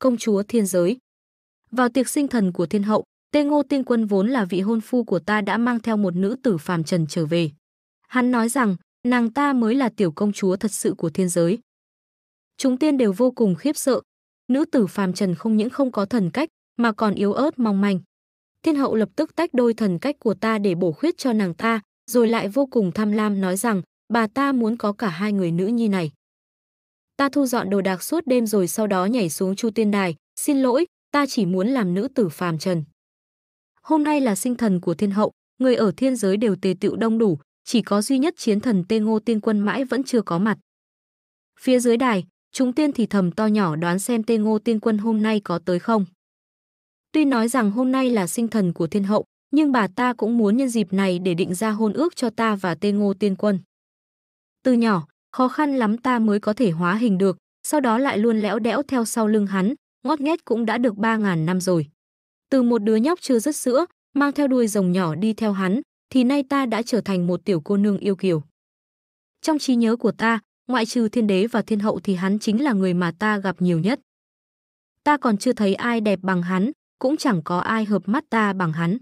công chúa thiên giới. Vào tiệc sinh thần của thiên hậu, Tê Ngô Tiên Quân vốn là vị hôn phu của ta đã mang theo một nữ tử phàm trần trở về. Hắn nói rằng, nàng ta mới là tiểu công chúa thật sự của thiên giới. Chúng tiên đều vô cùng khiếp sợ. Nữ tử phàm trần không những không có thần cách, mà còn yếu ớt mong manh. Thiên hậu lập tức tách đôi thần cách của ta để bổ khuyết cho nàng ta, rồi lại vô cùng tham lam nói rằng, bà ta muốn có cả hai người nữ nhi này ta thu dọn đồ đạc suốt đêm rồi sau đó nhảy xuống Chu Tiên Đài, xin lỗi, ta chỉ muốn làm nữ tử phàm trần. Hôm nay là sinh thần của thiên hậu, người ở thiên giới đều tề tựu đông đủ, chỉ có duy nhất chiến thần Tê Ngô Tiên Quân mãi vẫn chưa có mặt. Phía dưới đài, chúng tiên thì thầm to nhỏ đoán xem Tê Ngô Tiên Quân hôm nay có tới không. Tuy nói rằng hôm nay là sinh thần của thiên hậu, nhưng bà ta cũng muốn nhân dịp này để định ra hôn ước cho ta và Tê Ngô Tiên Quân. Từ nhỏ, khó khăn lắm ta mới có thể hóa hình được, sau đó lại luôn lẽo đẽo theo sau lưng hắn, ngót nghét cũng đã được 3.000 năm rồi. Từ một đứa nhóc chưa dứt sữa, mang theo đuôi rồng nhỏ đi theo hắn, thì nay ta đã trở thành một tiểu cô nương yêu kiều. Trong trí nhớ của ta, ngoại trừ thiên đế và thiên hậu thì hắn chính là người mà ta gặp nhiều nhất. Ta còn chưa thấy ai đẹp bằng hắn, cũng chẳng có ai hợp mắt ta bằng hắn.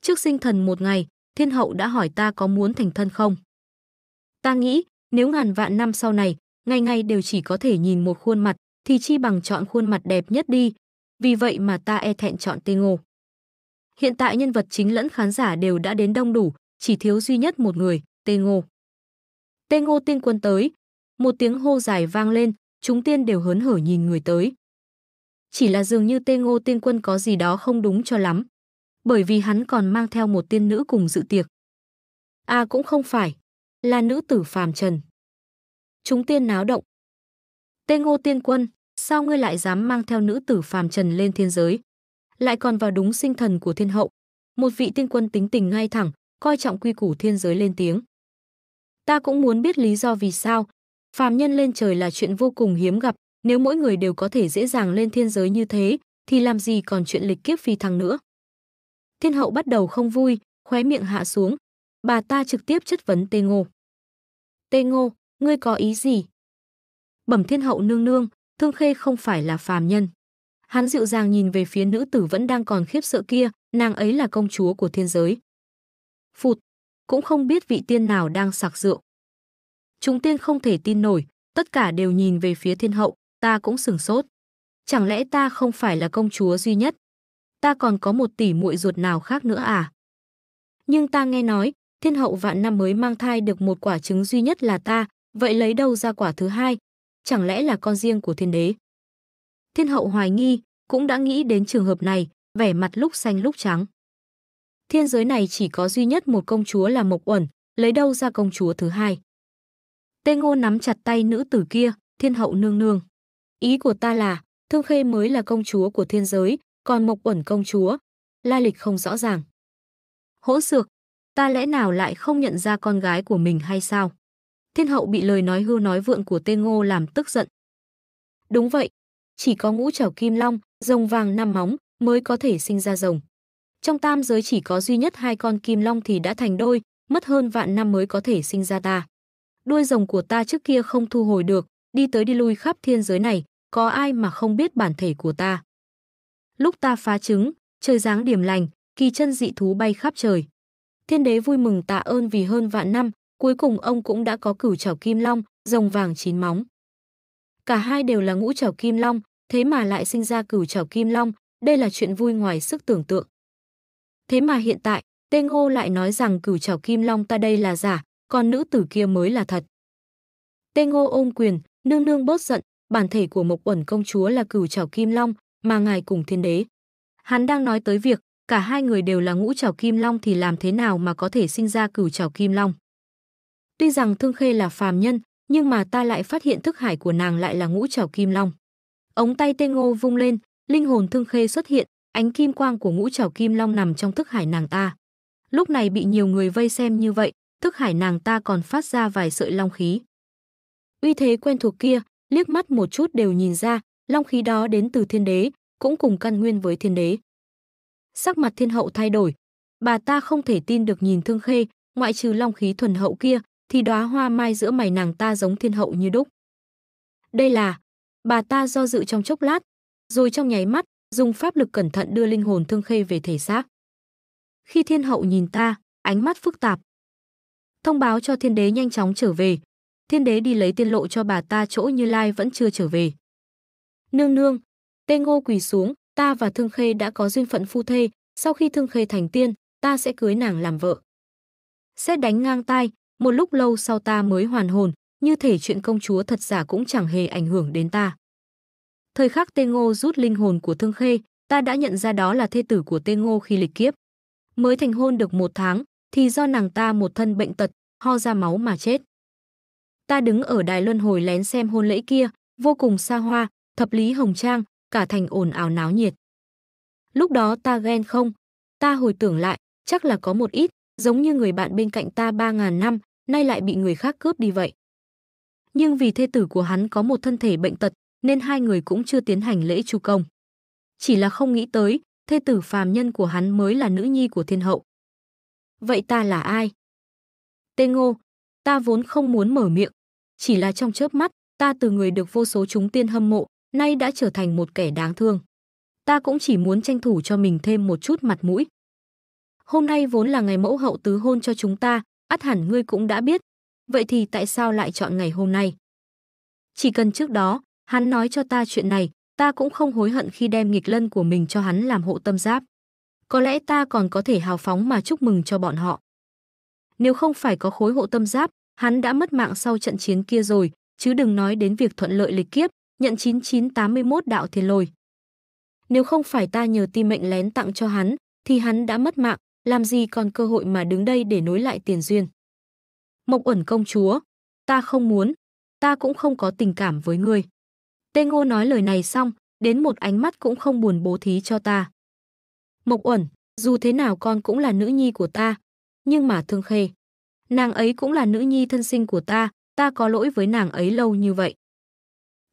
Trước sinh thần một ngày, thiên hậu đã hỏi ta có muốn thành thân không. Ta nghĩ, nếu ngàn vạn năm sau này, ngày ngày đều chỉ có thể nhìn một khuôn mặt, thì chi bằng chọn khuôn mặt đẹp nhất đi. Vì vậy mà ta e thẹn chọn Tê ngô. Hiện tại nhân vật chính lẫn khán giả đều đã đến đông đủ, chỉ thiếu duy nhất một người, Tê Ngô. Tê Ngô tiên quân tới, một tiếng hô dài vang lên, chúng tiên đều hớn hở nhìn người tới. Chỉ là dường như Tê Ngô tiên quân có gì đó không đúng cho lắm, bởi vì hắn còn mang theo một tiên nữ cùng dự tiệc. À cũng không phải, là nữ tử phàm trần. Chúng tiên náo động. Tên Ngô Tiên Quân, sao ngươi lại dám mang theo nữ tử phàm trần lên thiên giới? Lại còn vào đúng sinh thần của thiên hậu. Một vị tiên quân tính tình ngay thẳng, coi trọng quy củ thiên giới lên tiếng. Ta cũng muốn biết lý do vì sao. Phàm nhân lên trời là chuyện vô cùng hiếm gặp, nếu mỗi người đều có thể dễ dàng lên thiên giới như thế, thì làm gì còn chuyện lịch kiếp phi thăng nữa. Thiên hậu bắt đầu không vui, khóe miệng hạ xuống. Bà ta trực tiếp chất vấn Tê Ngô. Tê Ngô, ngươi có ý gì? Bẩm thiên hậu nương nương, Thương Khê không phải là phàm nhân. Hắn dịu dàng nhìn về phía nữ tử vẫn đang còn khiếp sợ kia, nàng ấy là công chúa của thiên giới. Phụt, cũng không biết vị tiên nào đang sặc rượu. Chúng tiên không thể tin nổi, tất cả đều nhìn về phía thiên hậu, ta cũng sừng sốt. Chẳng lẽ ta không phải là công chúa duy nhất? Ta còn có một tỷ muội ruột nào khác nữa à? Nhưng ta nghe nói, thiên hậu vạn năm mới mang thai được một quả trứng duy nhất là ta, vậy lấy đâu ra quả thứ hai? Chẳng lẽ là con riêng của thiên đế? Thiên hậu hoài nghi, cũng đã nghĩ đến trường hợp này, vẻ mặt lúc xanh lúc trắng. Thiên giới này chỉ có duy nhất một công chúa là Mộc Uẩn, lấy đâu ra công chúa thứ hai? Tê Ngô nắm chặt tay nữ tử kia, thiên hậu nương nương. Ý của ta là, Thương Khê mới là công chúa của thiên giới, còn Mộc Uẩn công chúa, lai lịch không rõ ràng. Hỗn xược, ta lẽ nào lại không nhận ra con gái của mình hay sao? Thiên hậu bị lời nói hưu nói vượng của Tê Ngô làm tức giận. Đúng vậy, chỉ có ngũ trảo kim long, rồng vàng năm móng mới có thể sinh ra rồng. Trong tam giới chỉ có duy nhất hai con kim long thì đã thành đôi, mất hơn vạn năm mới có thể sinh ra ta. Đuôi rồng của ta trước kia không thu hồi được, đi tới đi lui khắp thiên giới này, có ai mà không biết bản thể của ta. Lúc ta phá trứng, trời dáng điểm lành, kỳ chân dị thú bay khắp trời. Thiên đế vui mừng tạ ơn vì hơn vạn năm, cuối cùng ông cũng đã có cửu trảo kim long, rồng vàng chín móng. Cả hai đều là ngũ trảo kim long, thế mà lại sinh ra cửu trảo kim long, đây là chuyện vui ngoài sức tưởng tượng. Thế mà hiện tại, Tên Ngô lại nói rằng cửu trảo kim long ta đây là giả, còn nữ tử kia mới là thật. Tên Ngô ôm quyền, nương nương bớt giận, bản thể của Mộc Uẩn công chúa là cửu trảo kim long, mà ngài cùng thiên đế. Hắn đang nói tới việc cả hai người đều là ngũ trảo kim long thì làm thế nào mà có thể sinh ra cửu trảo kim long. Tuy rằng Thương Khê là phàm nhân, nhưng mà ta lại phát hiện thức hải của nàng lại là ngũ trảo kim long. Ống tay Tê Ngô vung lên, linh hồn Thương Khê xuất hiện, ánh kim quang của ngũ trảo kim long nằm trong thức hải nàng ta. Lúc này bị nhiều người vây xem như vậy, thức hải nàng ta còn phát ra vài sợi long khí. Uy thế quen thuộc kia, liếc mắt một chút đều nhìn ra, long khí đó đến từ thiên đế, cũng cùng căn nguyên với thiên đế sắc mặt thiên hậu thay đổi. Bà ta không thể tin được nhìn Thương Khê, ngoại trừ long khí thuần hậu kia, thì đóa hoa mai giữa mày nàng ta giống thiên hậu như đúc. Đây là, bà ta do dự trong chốc lát, rồi trong nháy mắt, dùng pháp lực cẩn thận đưa linh hồn Thương Khê về thể xác. Khi thiên hậu nhìn ta, ánh mắt phức tạp. Thông báo cho thiên đế nhanh chóng trở về. Thiên đế đi lấy tiên lộ cho bà ta chỗ như lai vẫn chưa trở về. Nương nương, tê ngô quỳ xuống, ta và Thương Khê đã có duyên phận phu thê, sau khi Thương Khê thành tiên, ta sẽ cưới nàng làm vợ. Xét đánh ngang tai, một lúc lâu sau ta mới hoàn hồn, như thể chuyện công chúa thật giả cũng chẳng hề ảnh hưởng đến ta. Thời khắc Tê Ngô rút linh hồn của Thương Khê, ta đã nhận ra đó là thê tử của Tê Ngô khi lịch kiếp. Mới thành hôn được một tháng, thì do nàng ta một thân bệnh tật, ho ra máu mà chết. Ta đứng ở đài luân hồi lén xem hôn lễ kia, vô cùng xa hoa, thập lý hồng trang, cả thành ồn ào náo nhiệt. Lúc đó ta ghen không? Ta hồi tưởng lại, chắc là có một ít, giống như người bạn bên cạnh ta ba ngàn năm, nay lại bị người khác cướp đi vậy. Nhưng vì thê tử của hắn có một thân thể bệnh tật, nên hai người cũng chưa tiến hành lễ chu công. Chỉ là không nghĩ tới, thê tử phàm nhân của hắn mới là nữ nhi của thiên hậu. Vậy ta là ai? Tê Ngô, ta vốn không muốn mở miệng, chỉ là trong chớp mắt, ta từ người được vô số chúng tiên hâm mộ, nay đã trở thành một kẻ đáng thương. Ta cũng chỉ muốn tranh thủ cho mình thêm một chút mặt mũi. Hôm nay vốn là ngày mẫu hậu tứ hôn cho chúng ta, ắt hẳn ngươi cũng đã biết. Vậy thì tại sao lại chọn ngày hôm nay? Chỉ cần trước đó, hắn nói cho ta chuyện này, ta cũng không hối hận khi đem nghịch lân của mình cho hắn làm hộ tâm giáp. Có lẽ ta còn có thể hào phóng mà chúc mừng cho bọn họ. Nếu không phải có khối hộ tâm giáp, hắn đã mất mạng sau trận chiến kia rồi, chứ đừng nói đến việc thuận lợi lịch kiếp, nhận 9981 đạo thiên lôi. Nếu không phải ta nhờ ti mệnh lén tặng cho hắn, thì hắn đã mất mạng, làm gì còn cơ hội mà đứng đây để nối lại tiền duyên. Mộc ẩn công chúa, ta không muốn, ta cũng không có tình cảm với ngươi. Tê Ngô nói lời này xong, đến một ánh mắt cũng không buồn bố thí cho ta. Mộc ẩn, dù thế nào con cũng là nữ nhi của ta, nhưng mà thương khê. Nàng ấy cũng là nữ nhi thân sinh của ta, ta có lỗi với nàng ấy lâu như vậy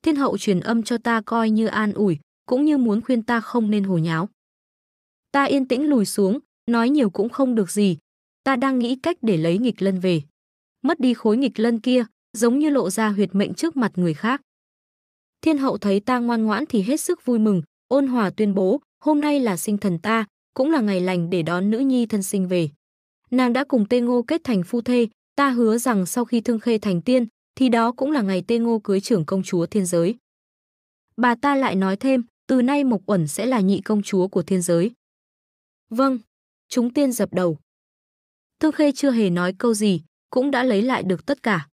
thiên hậu truyền âm cho ta coi như an ủi, cũng như muốn khuyên ta không nên hồ nháo. Ta yên tĩnh lùi xuống, nói nhiều cũng không được gì, ta đang nghĩ cách để lấy nghịch lân về. Mất đi khối nghịch lân kia, giống như lộ ra huyệt mệnh trước mặt người khác. Thiên hậu thấy ta ngoan ngoãn thì hết sức vui mừng, ôn hòa tuyên bố, hôm nay là sinh thần ta, cũng là ngày lành để đón nữ nhi thân sinh về. Nàng đã cùng Tê Ngô kết thành phu thê, ta hứa rằng sau khi Thương Khê thành tiên, thì đó cũng là ngày tê ngô cưới trưởng công chúa thiên giới. Bà ta lại nói thêm, từ nay Mộc Uẩn sẽ là nhị công chúa của thiên giới. Vâng, chúng tiên dập đầu. Thương Khê chưa hề nói câu gì, cũng đã lấy lại được tất cả.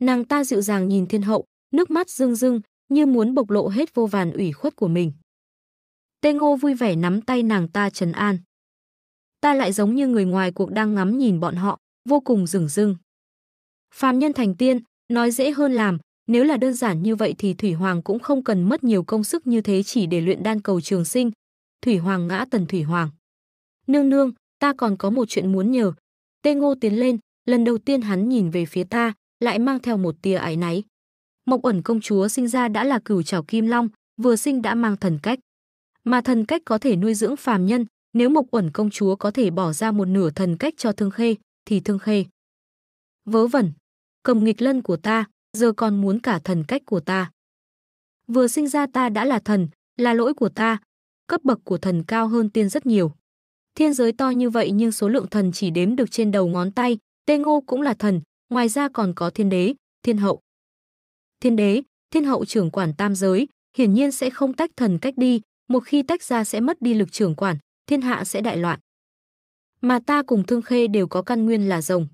Nàng ta dịu dàng nhìn thiên hậu, nước mắt rưng rưng, như muốn bộc lộ hết vô vàn ủy khuất của mình. Tê Ngô vui vẻ nắm tay nàng ta trấn an. Ta lại giống như người ngoài cuộc đang ngắm nhìn bọn họ, vô cùng rừng rưng. Phàm nhân thành tiên, Nói dễ hơn làm, nếu là đơn giản như vậy thì Thủy Hoàng cũng không cần mất nhiều công sức như thế chỉ để luyện đan cầu trường sinh. Thủy Hoàng ngã tần Thủy Hoàng. Nương nương, ta còn có một chuyện muốn nhờ. Tê Ngô tiến lên, lần đầu tiên hắn nhìn về phía ta, lại mang theo một tia ái náy. Mộc ẩn công chúa sinh ra đã là cửu trảo kim long, vừa sinh đã mang thần cách. Mà thần cách có thể nuôi dưỡng phàm nhân, nếu Mộc ẩn công chúa có thể bỏ ra một nửa thần cách cho Thương Khê, thì Thương Khê. Vớ vẩn, cầm nghịch lân của ta, giờ còn muốn cả thần cách của ta. Vừa sinh ra ta đã là thần, là lỗi của ta, cấp bậc của thần cao hơn tiên rất nhiều. Thiên giới to như vậy nhưng số lượng thần chỉ đếm được trên đầu ngón tay, Tê Ngô cũng là thần, ngoài ra còn có thiên đế, thiên hậu. Thiên đế, thiên hậu trưởng quản tam giới, hiển nhiên sẽ không tách thần cách đi, một khi tách ra sẽ mất đi lực trưởng quản, thiên hạ sẽ đại loạn. Mà ta cùng Thương Khê đều có căn nguyên là rồng.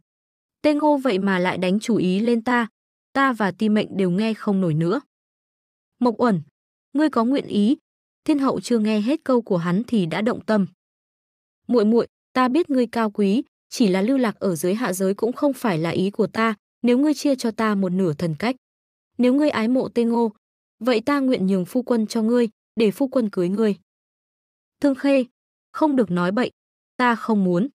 Tên ngô vậy mà lại đánh chủ ý lên ta, ta và ti mệnh đều nghe không nổi nữa. Mộc Uẩn, ngươi có nguyện ý? Thiên hậu chưa nghe hết câu của hắn thì đã động tâm. Muội muội, ta biết ngươi cao quý, chỉ là lưu lạc ở dưới hạ giới cũng không phải là ý của ta, nếu ngươi chia cho ta một nửa thần cách. Nếu ngươi ái mộ Tê Ngô, vậy ta nguyện nhường phu quân cho ngươi, để phu quân cưới ngươi. Thương Khê, không được nói bậy, ta không muốn.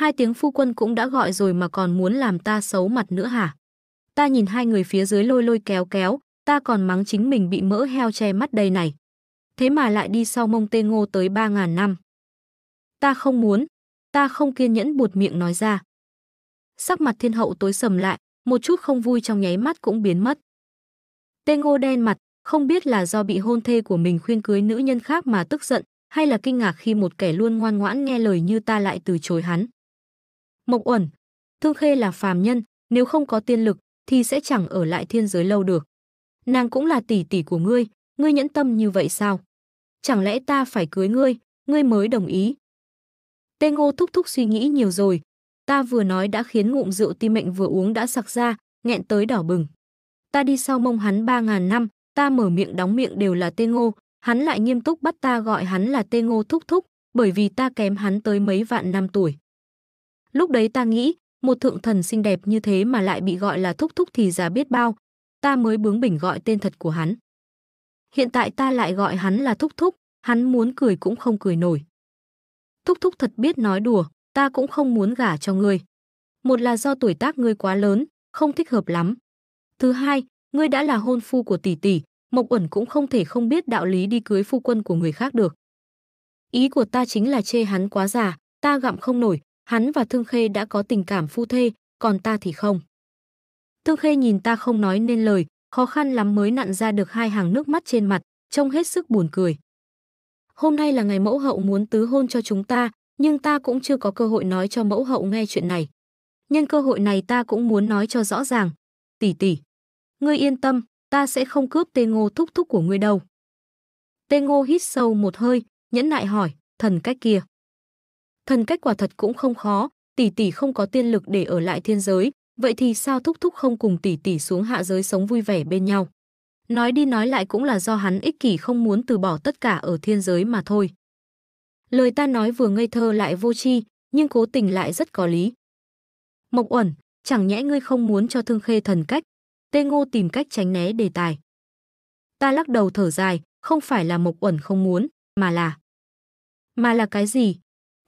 Hai tiếng phu quân cũng đã gọi rồi mà còn muốn làm ta xấu mặt nữa hả? Ta nhìn hai người phía dưới lôi lôi kéo kéo, ta còn mắng chính mình bị mỡ heo che mắt đây này. Thế mà lại đi sau mông tê ngô tới 3.000 năm. Ta không muốn, ta không kiên nhẫn buột miệng nói ra. Sắc mặt thiên hậu tối sầm lại, một chút không vui trong nháy mắt cũng biến mất. Tê ngô đen mặt, không biết là do bị hôn thê của mình khuyên cưới nữ nhân khác mà tức giận, hay là kinh ngạc khi một kẻ luôn ngoan ngoãn nghe lời như ta lại từ chối hắn. Mộng Uẩn, Thương Khê là phàm nhân, nếu không có tiên lực thì sẽ chẳng ở lại thiên giới lâu được. Nàng cũng là tỷ tỷ của ngươi, ngươi nhẫn tâm như vậy sao? Chẳng lẽ ta phải cưới ngươi, ngươi mới đồng ý? Tê Ngô thúc thúc suy nghĩ nhiều rồi, ta vừa nói đã khiến ngụm rượu ti mệnh vừa uống đã sặc ra, nghẹn tới đỏ bừng. Ta đi sau mông hắn ba ngàn năm, ta mở miệng đóng miệng đều là Tê Ngô, hắn lại nghiêm túc bắt ta gọi hắn là Tê Ngô thúc thúc, bởi vì ta kém hắn tới mấy vạn năm tuổi. Lúc đấy ta nghĩ, một thượng thần xinh đẹp như thế mà lại bị gọi là thúc thúc thì già biết bao, ta mới bướng bỉnh gọi tên thật của hắn. Hiện tại ta lại gọi hắn là thúc thúc, hắn muốn cười cũng không cười nổi. Thúc thúc thật biết nói đùa, ta cũng không muốn gả cho ngươi. Một là do tuổi tác ngươi quá lớn, không thích hợp lắm. Thứ hai, ngươi đã là hôn phu của tỷ tỷ, Mộc Uẩn cũng không thể không biết đạo lý đi cưới phu quân của người khác được. Ý của ta chính là chê hắn quá già, ta gặm không nổi, hắn và Thương Khê đã có tình cảm phu thê, còn ta thì không. Thương Khê nhìn ta không nói nên lời, khó khăn lắm mới nặn ra được hai hàng nước mắt trên mặt, trông hết sức buồn cười. Hôm nay là ngày mẫu hậu muốn tứ hôn cho chúng ta, nhưng ta cũng chưa có cơ hội nói cho mẫu hậu nghe chuyện này. Nhân cơ hội này ta cũng muốn nói cho rõ ràng. Tỷ tỷ, ngươi yên tâm, ta sẽ không cướp tê ngô thúc thúc của ngươi đâu. Tê ngô hít sâu một hơi, nhẫn nại hỏi, thần cách kia thần cách quả thật cũng không khó, tỷ tỷ không có tiên lực để ở lại thiên giới, vậy thì sao thúc thúc không cùng tỷ tỷ xuống hạ giới sống vui vẻ bên nhau. Nói đi nói lại cũng là do hắn ích kỷ không muốn từ bỏ tất cả ở thiên giới mà thôi. Lời ta nói vừa ngây thơ lại vô tri, nhưng cố tình lại rất có lý. Mộc Uẩn, chẳng nhẽ ngươi không muốn cho Thương Khê thần cách? Tê Ngô tìm cách tránh né đề tài. Ta lắc đầu thở dài, không phải là Mộc Uẩn không muốn, mà là... Mà là cái gì?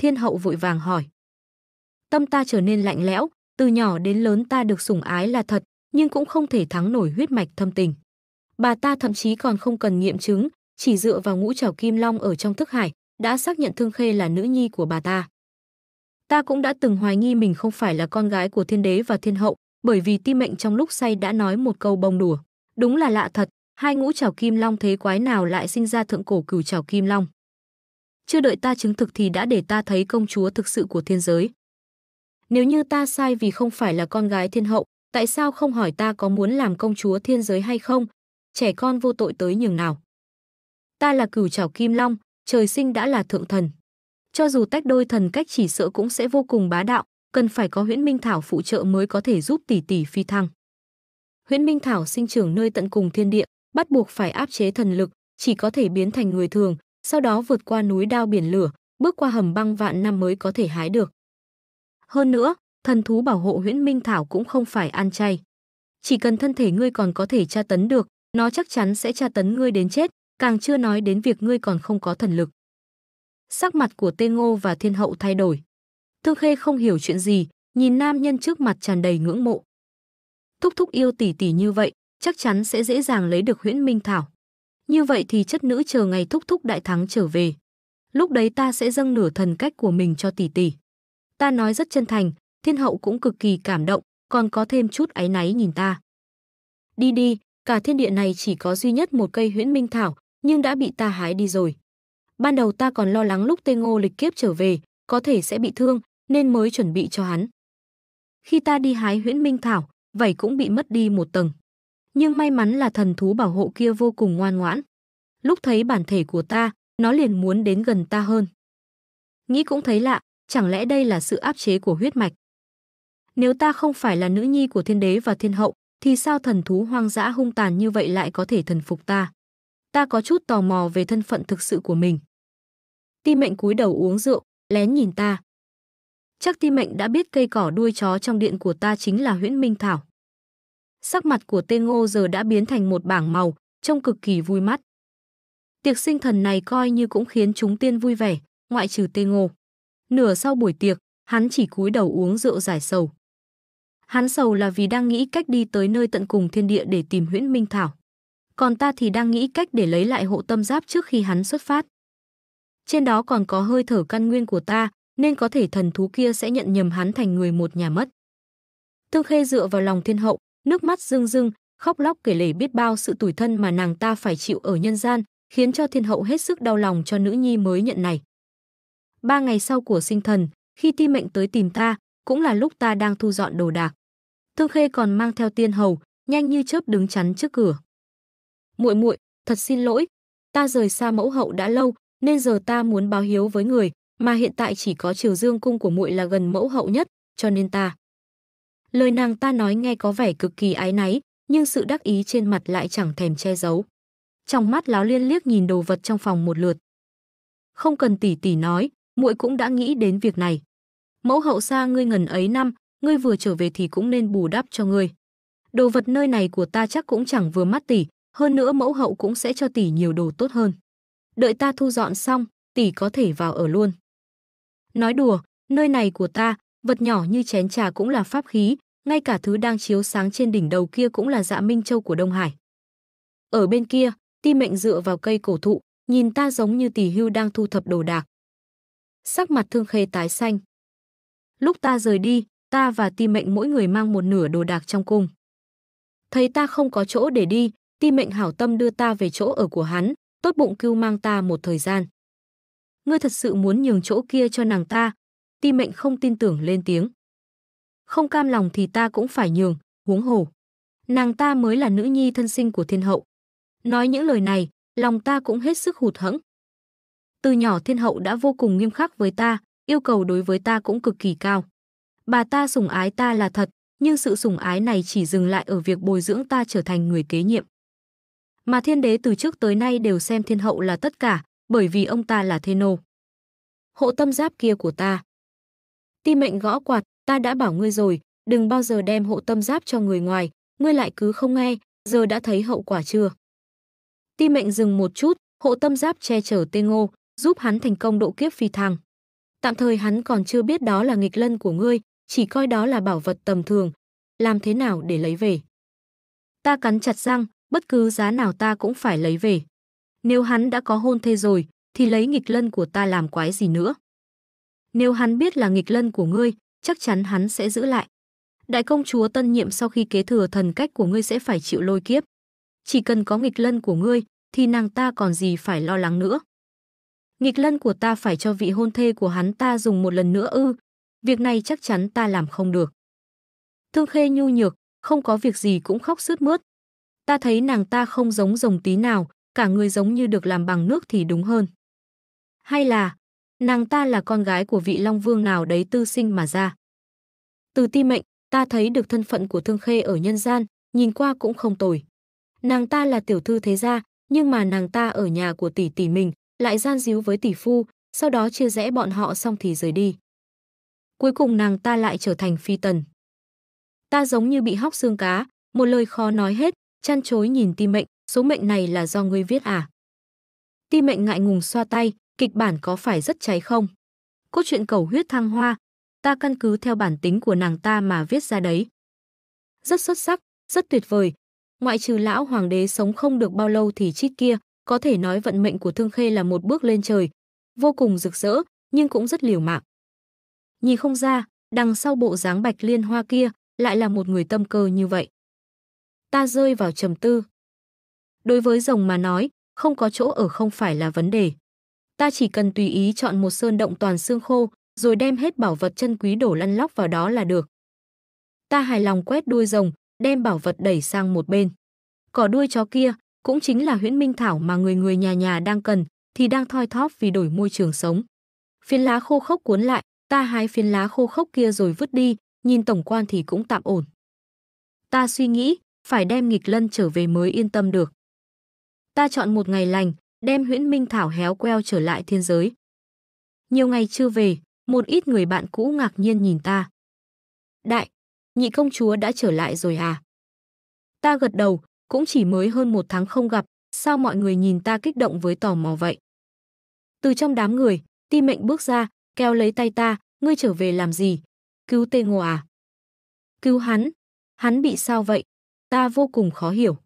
thiên hậu vội vàng hỏi. Tâm ta trở nên lạnh lẽo, từ nhỏ đến lớn ta được sủng ái là thật, nhưng cũng không thể thắng nổi huyết mạch thâm tình. Bà ta thậm chí còn không cần nghiệm chứng, chỉ dựa vào ngũ trảo kim long ở trong thức hải, đã xác nhận Thương Khê là nữ nhi của bà ta. Ta cũng đã từng hoài nghi mình không phải là con gái của thiên đế và thiên hậu, bởi vì ti mệnh trong lúc say đã nói một câu bông đùa. Đúng là lạ thật, hai ngũ trảo kim long thế quái nào lại sinh ra thượng cổ cửu trảo kim long chưa đợi ta chứng thực thì đã để ta thấy công chúa thực sự của thiên giới. Nếu như ta sai vì không phải là con gái thiên hậu, tại sao không hỏi ta có muốn làm công chúa thiên giới hay không? Trẻ con vô tội tới nhường nào? Ta là cửu trảo kim long, trời sinh đã là thượng thần. Cho dù tách đôi thần cách chỉ sợ cũng sẽ vô cùng bá đạo, cần phải có huyễn minh thảo phụ trợ mới có thể giúp tỷ tỷ phi thăng. Huyễn minh thảo sinh trưởng nơi tận cùng thiên địa, bắt buộc phải áp chế thần lực, chỉ có thể biến thành người thường, sau đó vượt qua núi đao biển lửa, bước qua hầm băng vạn năm mới có thể hái được. Hơn nữa, thần thú bảo hộ huyễn minh thảo cũng không phải ăn chay. Chỉ cần thân thể ngươi còn có thể tra tấn được, nó chắc chắn sẽ tra tấn ngươi đến chết, càng chưa nói đến việc ngươi còn không có thần lực. Sắc mặt của Tê Ngô và Thiên Hậu thay đổi. Thương Khê không hiểu chuyện gì, nhìn nam nhân trước mặt tràn đầy ngưỡng mộ. Thúc thúc yêu tỷ tỷ như vậy, chắc chắn sẽ dễ dàng lấy được huyễn minh thảo. Như vậy thì chất nữ chờ ngày thúc thúc đại thắng trở về. Lúc đấy ta sẽ dâng nửa thần cách của mình cho tỷ tỷ. Ta nói rất chân thành, thiên hậu cũng cực kỳ cảm động, còn có thêm chút áy náy nhìn ta. Đi đi, cả thiên địa này chỉ có duy nhất một cây huyễn minh thảo, nhưng đã bị ta hái đi rồi. Ban đầu ta còn lo lắng lúc Tê Ngô lịch kiếp trở về, có thể sẽ bị thương, nên mới chuẩn bị cho hắn. Khi ta đi hái huyễn minh thảo, vậy cũng bị mất đi một tầng nhưng may mắn là thần thú bảo hộ kia vô cùng ngoan ngoãn. Lúc thấy bản thể của ta, nó liền muốn đến gần ta hơn. Nghĩ cũng thấy lạ, chẳng lẽ đây là sự áp chế của huyết mạch? Nếu ta không phải là nữ nhi của thiên đế và thiên hậu, thì sao thần thú hoang dã hung tàn như vậy lại có thể thần phục ta? Ta có chút tò mò về thân phận thực sự của mình. Ti mệnh cúi đầu uống rượu, lén nhìn ta. Chắc ti mệnh đã biết cây cỏ đuôi chó trong điện của ta chính là huyễn minh thảo. Sắc mặt của tên ngô giờ đã biến thành một bảng màu, trông cực kỳ vui mắt. Tiệc sinh thần này coi như cũng khiến chúng tiên vui vẻ, ngoại trừ tên ngô. Nửa sau buổi tiệc, hắn chỉ cúi đầu uống rượu giải sầu. Hắn sầu là vì đang nghĩ cách đi tới nơi tận cùng thiên địa để tìm huyễn minh thảo. Còn ta thì đang nghĩ cách để lấy lại hộ tâm giáp trước khi hắn xuất phát. Trên đó còn có hơi thở căn nguyên của ta, nên có thể thần thú kia sẽ nhận nhầm hắn thành người một nhà mất. Tương Khê dựa vào lòng thiên hậu, nước mắt rưng rưng, khóc lóc kể lể biết bao sự tủi thân mà nàng ta phải chịu ở nhân gian, khiến cho thiên hậu hết sức đau lòng cho nữ nhi mới nhận này. Ba ngày sau của sinh thần, khi ti mệnh tới tìm ta, cũng là lúc ta đang thu dọn đồ đạc. Thương Khê còn mang theo tiên hầu, nhanh như chớp đứng chắn trước cửa. Muội muội, thật xin lỗi, ta rời xa mẫu hậu đã lâu, nên giờ ta muốn báo hiếu với người, mà hiện tại chỉ có Triều Dương cung của muội là gần mẫu hậu nhất, cho nên ta Lời nàng ta nói nghe có vẻ cực kỳ ái náy, nhưng sự đắc ý trên mặt lại chẳng thèm che giấu. Trong mắt láo liên liếc nhìn đồ vật trong phòng một lượt. Không cần tỉ tỉ nói, muội cũng đã nghĩ đến việc này. Mẫu hậu xa ngươi ngần ấy năm, ngươi vừa trở về thì cũng nên bù đắp cho ngươi. Đồ vật nơi này của ta chắc cũng chẳng vừa mắt tỷ, hơn nữa mẫu hậu cũng sẽ cho tỷ nhiều đồ tốt hơn. Đợi ta thu dọn xong, tỷ có thể vào ở luôn. Nói đùa, nơi này của ta, vật nhỏ như chén trà cũng là pháp khí, ngay cả thứ đang chiếu sáng trên đỉnh đầu kia cũng là dạ minh châu của Đông Hải. Ở bên kia, ti mệnh dựa vào cây cổ thụ, nhìn ta giống như tỷ hưu đang thu thập đồ đạc. Sắc mặt thương khê tái xanh. Lúc ta rời đi, ta và ti mệnh mỗi người mang một nửa đồ đạc trong cung. Thấy ta không có chỗ để đi, ti mệnh hảo tâm đưa ta về chỗ ở của hắn, tốt bụng cưu mang ta một thời gian. Ngươi thật sự muốn nhường chỗ kia cho nàng ta, ti mệnh không tin tưởng lên tiếng không cam lòng thì ta cũng phải nhường, huống hồ. Nàng ta mới là nữ nhi thân sinh của thiên hậu. Nói những lời này, lòng ta cũng hết sức hụt hẫng. Từ nhỏ thiên hậu đã vô cùng nghiêm khắc với ta, yêu cầu đối với ta cũng cực kỳ cao. Bà ta sủng ái ta là thật, nhưng sự sủng ái này chỉ dừng lại ở việc bồi dưỡng ta trở thành người kế nhiệm. Mà thiên đế từ trước tới nay đều xem thiên hậu là tất cả, bởi vì ông ta là thê nô. Hộ tâm giáp kia của ta. Ti mệnh gõ quạt, ta đã bảo ngươi rồi, đừng bao giờ đem hộ tâm giáp cho người ngoài, ngươi lại cứ không nghe, giờ đã thấy hậu quả chưa? Ti mệnh dừng một chút, hộ tâm giáp che chở Tê ngô, giúp hắn thành công độ kiếp phi thăng. Tạm thời hắn còn chưa biết đó là nghịch lân của ngươi, chỉ coi đó là bảo vật tầm thường, làm thế nào để lấy về. Ta cắn chặt răng, bất cứ giá nào ta cũng phải lấy về. Nếu hắn đã có hôn thê rồi, thì lấy nghịch lân của ta làm quái gì nữa. Nếu hắn biết là nghịch lân của ngươi, chắc chắn hắn sẽ giữ lại. Đại công chúa tân nhiệm sau khi kế thừa thần cách của ngươi sẽ phải chịu lôi kiếp. Chỉ cần có nghịch lân của ngươi, thì nàng ta còn gì phải lo lắng nữa. Nghịch lân của ta phải cho vị hôn thê của hắn ta dùng một lần nữa ư, việc này chắc chắn ta làm không được. Thương Khê nhu nhược, không có việc gì cũng khóc sướt mướt. Ta thấy nàng ta không giống rồng tí nào, cả người giống như được làm bằng nước thì đúng hơn. Hay là, nàng ta là con gái của vị Long Vương nào đấy tư sinh mà ra. Từ ti mệnh, ta thấy được thân phận của Thương Khê ở nhân gian, nhìn qua cũng không tồi. Nàng ta là tiểu thư thế gia, nhưng mà nàng ta ở nhà của tỷ tỷ mình, lại gian díu với tỷ phu, sau đó chia rẽ bọn họ xong thì rời đi. Cuối cùng nàng ta lại trở thành phi tần. Ta giống như bị hóc xương cá, một lời khó nói hết, chăn chối nhìn ti mệnh, số mệnh này là do ngươi viết à. Ti mệnh ngại ngùng xoa tay, kịch bản có phải rất cháy không? Cốt truyện cầu huyết thăng hoa, ta căn cứ theo bản tính của nàng ta mà viết ra đấy. Rất xuất sắc, rất tuyệt vời. Ngoại trừ lão hoàng đế sống không được bao lâu thì chít kia, có thể nói vận mệnh của Thương Khê là một bước lên trời, vô cùng rực rỡ, nhưng cũng rất liều mạng. Nhìn không ra, đằng sau bộ dáng bạch liên hoa kia lại là một người tâm cơ như vậy. Ta rơi vào trầm tư. Đối với rồng mà nói, không có chỗ ở không phải là vấn đề ta chỉ cần tùy ý chọn một sơn động toàn xương khô, rồi đem hết bảo vật chân quý đổ lăn lóc vào đó là được. Ta hài lòng quét đuôi rồng, đem bảo vật đẩy sang một bên. Cỏ đuôi chó kia cũng chính là huyễn minh thảo mà người người nhà nhà đang cần, thì đang thoi thóp vì đổi môi trường sống. Phiến lá khô khốc cuốn lại, ta hái phiến lá khô khốc kia rồi vứt đi, nhìn tổng quan thì cũng tạm ổn. Ta suy nghĩ, phải đem nghịch lân trở về mới yên tâm được. Ta chọn một ngày lành, đem Huyễn Minh Thảo héo queo trở lại thiên giới. Nhiều ngày chưa về, một ít người bạn cũ ngạc nhiên nhìn ta. Đại, nhị công chúa đã trở lại rồi à? Ta gật đầu, cũng chỉ mới hơn một tháng không gặp, sao mọi người nhìn ta kích động với tò mò vậy? Từ trong đám người, ti mệnh bước ra, kéo lấy tay ta, ngươi trở về làm gì? Cứu tê ngô à? Cứu hắn, hắn bị sao vậy? Ta vô cùng khó hiểu.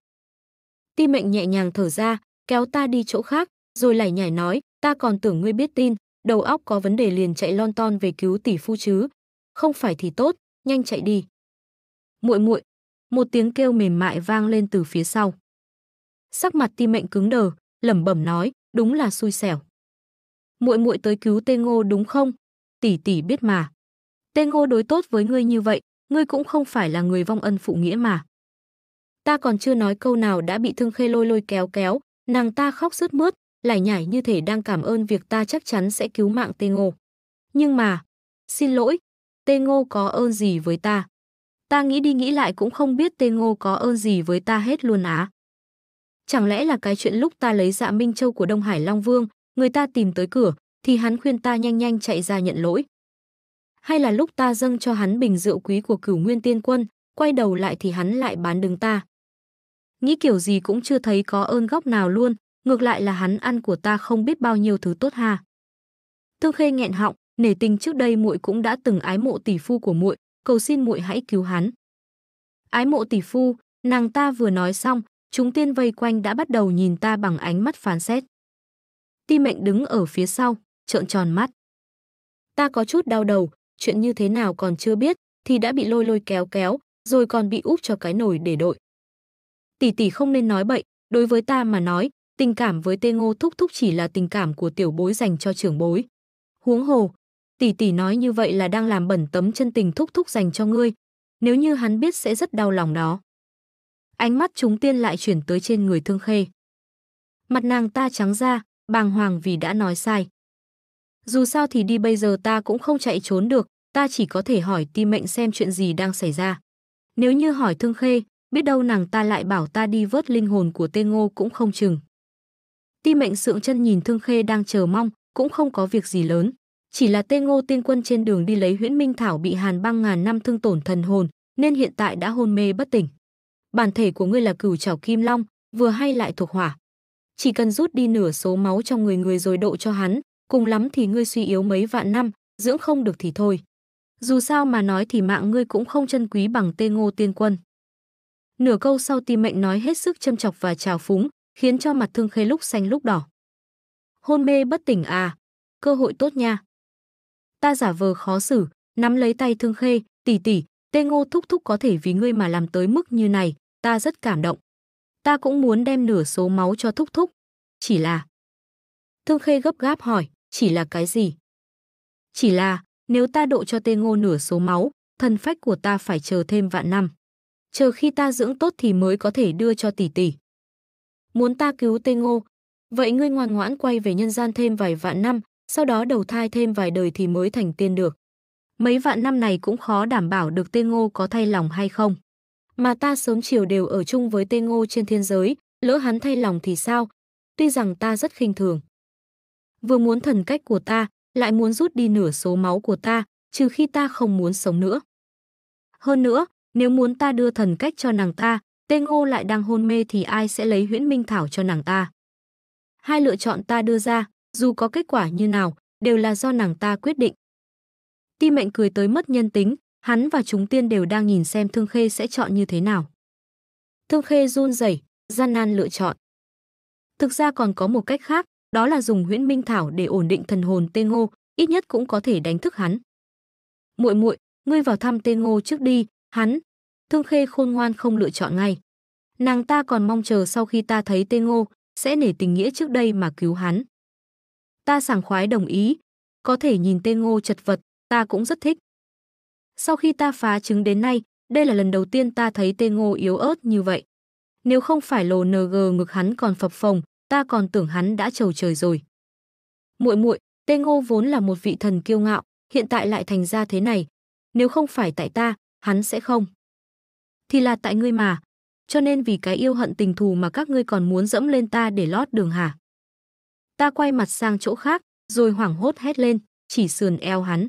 Ti mệnh nhẹ nhàng thở ra, kéo ta đi chỗ khác, rồi lải nhải nói, ta còn tưởng ngươi biết tin, đầu óc có vấn đề liền chạy lon ton về cứu tỷ phu chứ. Không phải thì tốt, nhanh chạy đi. Muội muội, một tiếng kêu mềm mại vang lên từ phía sau. Sắc mặt Ti Mệnh cứng đờ, lẩm bẩm nói, đúng là xui xẻo. Muội muội tới cứu Tê Ngô đúng không? Tỷ tỷ biết mà. Tê Ngô đối tốt với ngươi như vậy, ngươi cũng không phải là người vong ân phụ nghĩa mà. Ta còn chưa nói câu nào đã bị Thương Khê Lôi lôi kéo kéo, Nàng ta khóc sướt mướt, lải nhải như thể đang cảm ơn việc ta chắc chắn sẽ cứu mạng Tê Ngô. Nhưng mà, xin lỗi, Tê Ngô có ơn gì với ta? Ta nghĩ đi nghĩ lại cũng không biết Tê Ngô có ơn gì với ta hết luôn á. Chẳng lẽ là cái chuyện lúc ta lấy dạ Minh Châu của Đông Hải Long Vương, người ta tìm tới cửa, thì hắn khuyên ta nhanh nhanh chạy ra nhận lỗi. Hay là lúc ta dâng cho hắn bình rượu quý của cửu nguyên tiên quân, quay đầu lại thì hắn lại bán đứng ta nghĩ kiểu gì cũng chưa thấy có ơn góc nào luôn, ngược lại là hắn ăn của ta không biết bao nhiêu thứ tốt ha. Tương Khê nghẹn họng, nể tình trước đây muội cũng đã từng ái mộ tỷ phu của muội, cầu xin muội hãy cứu hắn. Ái mộ tỷ phu, nàng ta vừa nói xong, chúng tiên vây quanh đã bắt đầu nhìn ta bằng ánh mắt phán xét. Ti mệnh đứng ở phía sau, trợn tròn mắt. Ta có chút đau đầu, chuyện như thế nào còn chưa biết, thì đã bị lôi lôi kéo kéo, rồi còn bị úp cho cái nồi để đội tỷ tỷ không nên nói bậy, đối với ta mà nói, tình cảm với Tê Ngô thúc thúc chỉ là tình cảm của tiểu bối dành cho trưởng bối. Huống hồ, tỷ tỷ nói như vậy là đang làm bẩn tấm chân tình thúc thúc dành cho ngươi, nếu như hắn biết sẽ rất đau lòng đó. Ánh mắt chúng tiên lại chuyển tới trên người Thương Khê. Mặt nàng ta trắng ra, bàng hoàng vì đã nói sai. Dù sao thì đi bây giờ ta cũng không chạy trốn được, ta chỉ có thể hỏi ti mệnh xem chuyện gì đang xảy ra. Nếu như hỏi Thương Khê, Biết đâu nàng ta lại bảo ta đi vớt linh hồn của tê ngô cũng không chừng. Ti mệnh sượng chân nhìn Thương Khê đang chờ mong, cũng không có việc gì lớn. Chỉ là tê ngô tiên quân trên đường đi lấy huyễn minh thảo bị hàn băng ngàn năm thương tổn thần hồn, nên hiện tại đã hôn mê bất tỉnh. Bản thể của ngươi là cửu trảo kim long, vừa hay lại thuộc hỏa. Chỉ cần rút đi nửa số máu trong người người rồi độ cho hắn, cùng lắm thì ngươi suy yếu mấy vạn năm, dưỡng không được thì thôi. Dù sao mà nói thì mạng ngươi cũng không chân quý bằng tê ngô tiên quân. Nửa câu sau ti mệnh nói hết sức châm chọc và trào phúng, khiến cho mặt thương khê lúc xanh lúc đỏ. Hôn mê bất tỉnh à, cơ hội tốt nha. Ta giả vờ khó xử, nắm lấy tay thương khê, tỷ tỷ, tê ngô thúc thúc có thể vì ngươi mà làm tới mức như này, ta rất cảm động. Ta cũng muốn đem nửa số máu cho thúc thúc, chỉ là... Thương khê gấp gáp hỏi, chỉ là cái gì? Chỉ là, nếu ta độ cho tê ngô nửa số máu, thân phách của ta phải chờ thêm vạn năm chờ khi ta dưỡng tốt thì mới có thể đưa cho tỷ tỷ. Muốn ta cứu Tê Ngô, vậy ngươi ngoan ngoãn quay về nhân gian thêm vài vạn năm, sau đó đầu thai thêm vài đời thì mới thành tiên được. Mấy vạn năm này cũng khó đảm bảo được Tê Ngô có thay lòng hay không. Mà ta sớm chiều đều ở chung với Tê Ngô trên thiên giới, lỡ hắn thay lòng thì sao? Tuy rằng ta rất khinh thường. Vừa muốn thần cách của ta, lại muốn rút đi nửa số máu của ta, trừ khi ta không muốn sống nữa. Hơn nữa, nếu muốn ta đưa thần cách cho nàng ta, tên ngô lại đang hôn mê thì ai sẽ lấy huyễn minh thảo cho nàng ta? Hai lựa chọn ta đưa ra, dù có kết quả như nào, đều là do nàng ta quyết định. Ti mệnh cười tới mất nhân tính, hắn và chúng tiên đều đang nhìn xem Thương Khê sẽ chọn như thế nào. Thương Khê run rẩy, gian nan lựa chọn. Thực ra còn có một cách khác, đó là dùng huyễn minh thảo để ổn định thần hồn Tê Ngô, ít nhất cũng có thể đánh thức hắn. Muội muội, ngươi vào thăm Tê Ngô trước đi, hắn Thương Khê khôn ngoan không lựa chọn ngay. Nàng ta còn mong chờ sau khi ta thấy Tê Ngô, sẽ nể tình nghĩa trước đây mà cứu hắn. Ta sảng khoái đồng ý, có thể nhìn Tê Ngô chật vật, ta cũng rất thích. Sau khi ta phá trứng đến nay, đây là lần đầu tiên ta thấy Tê Ngô yếu ớt như vậy. Nếu không phải lồ NG ngực hắn còn phập phồng, ta còn tưởng hắn đã trầu trời rồi. Muội muội, Tê Ngô vốn là một vị thần kiêu ngạo, hiện tại lại thành ra thế này. Nếu không phải tại ta, hắn sẽ không thì là tại ngươi mà. Cho nên vì cái yêu hận tình thù mà các ngươi còn muốn dẫm lên ta để lót đường hả? Ta quay mặt sang chỗ khác, rồi hoảng hốt hét lên, chỉ sườn eo hắn.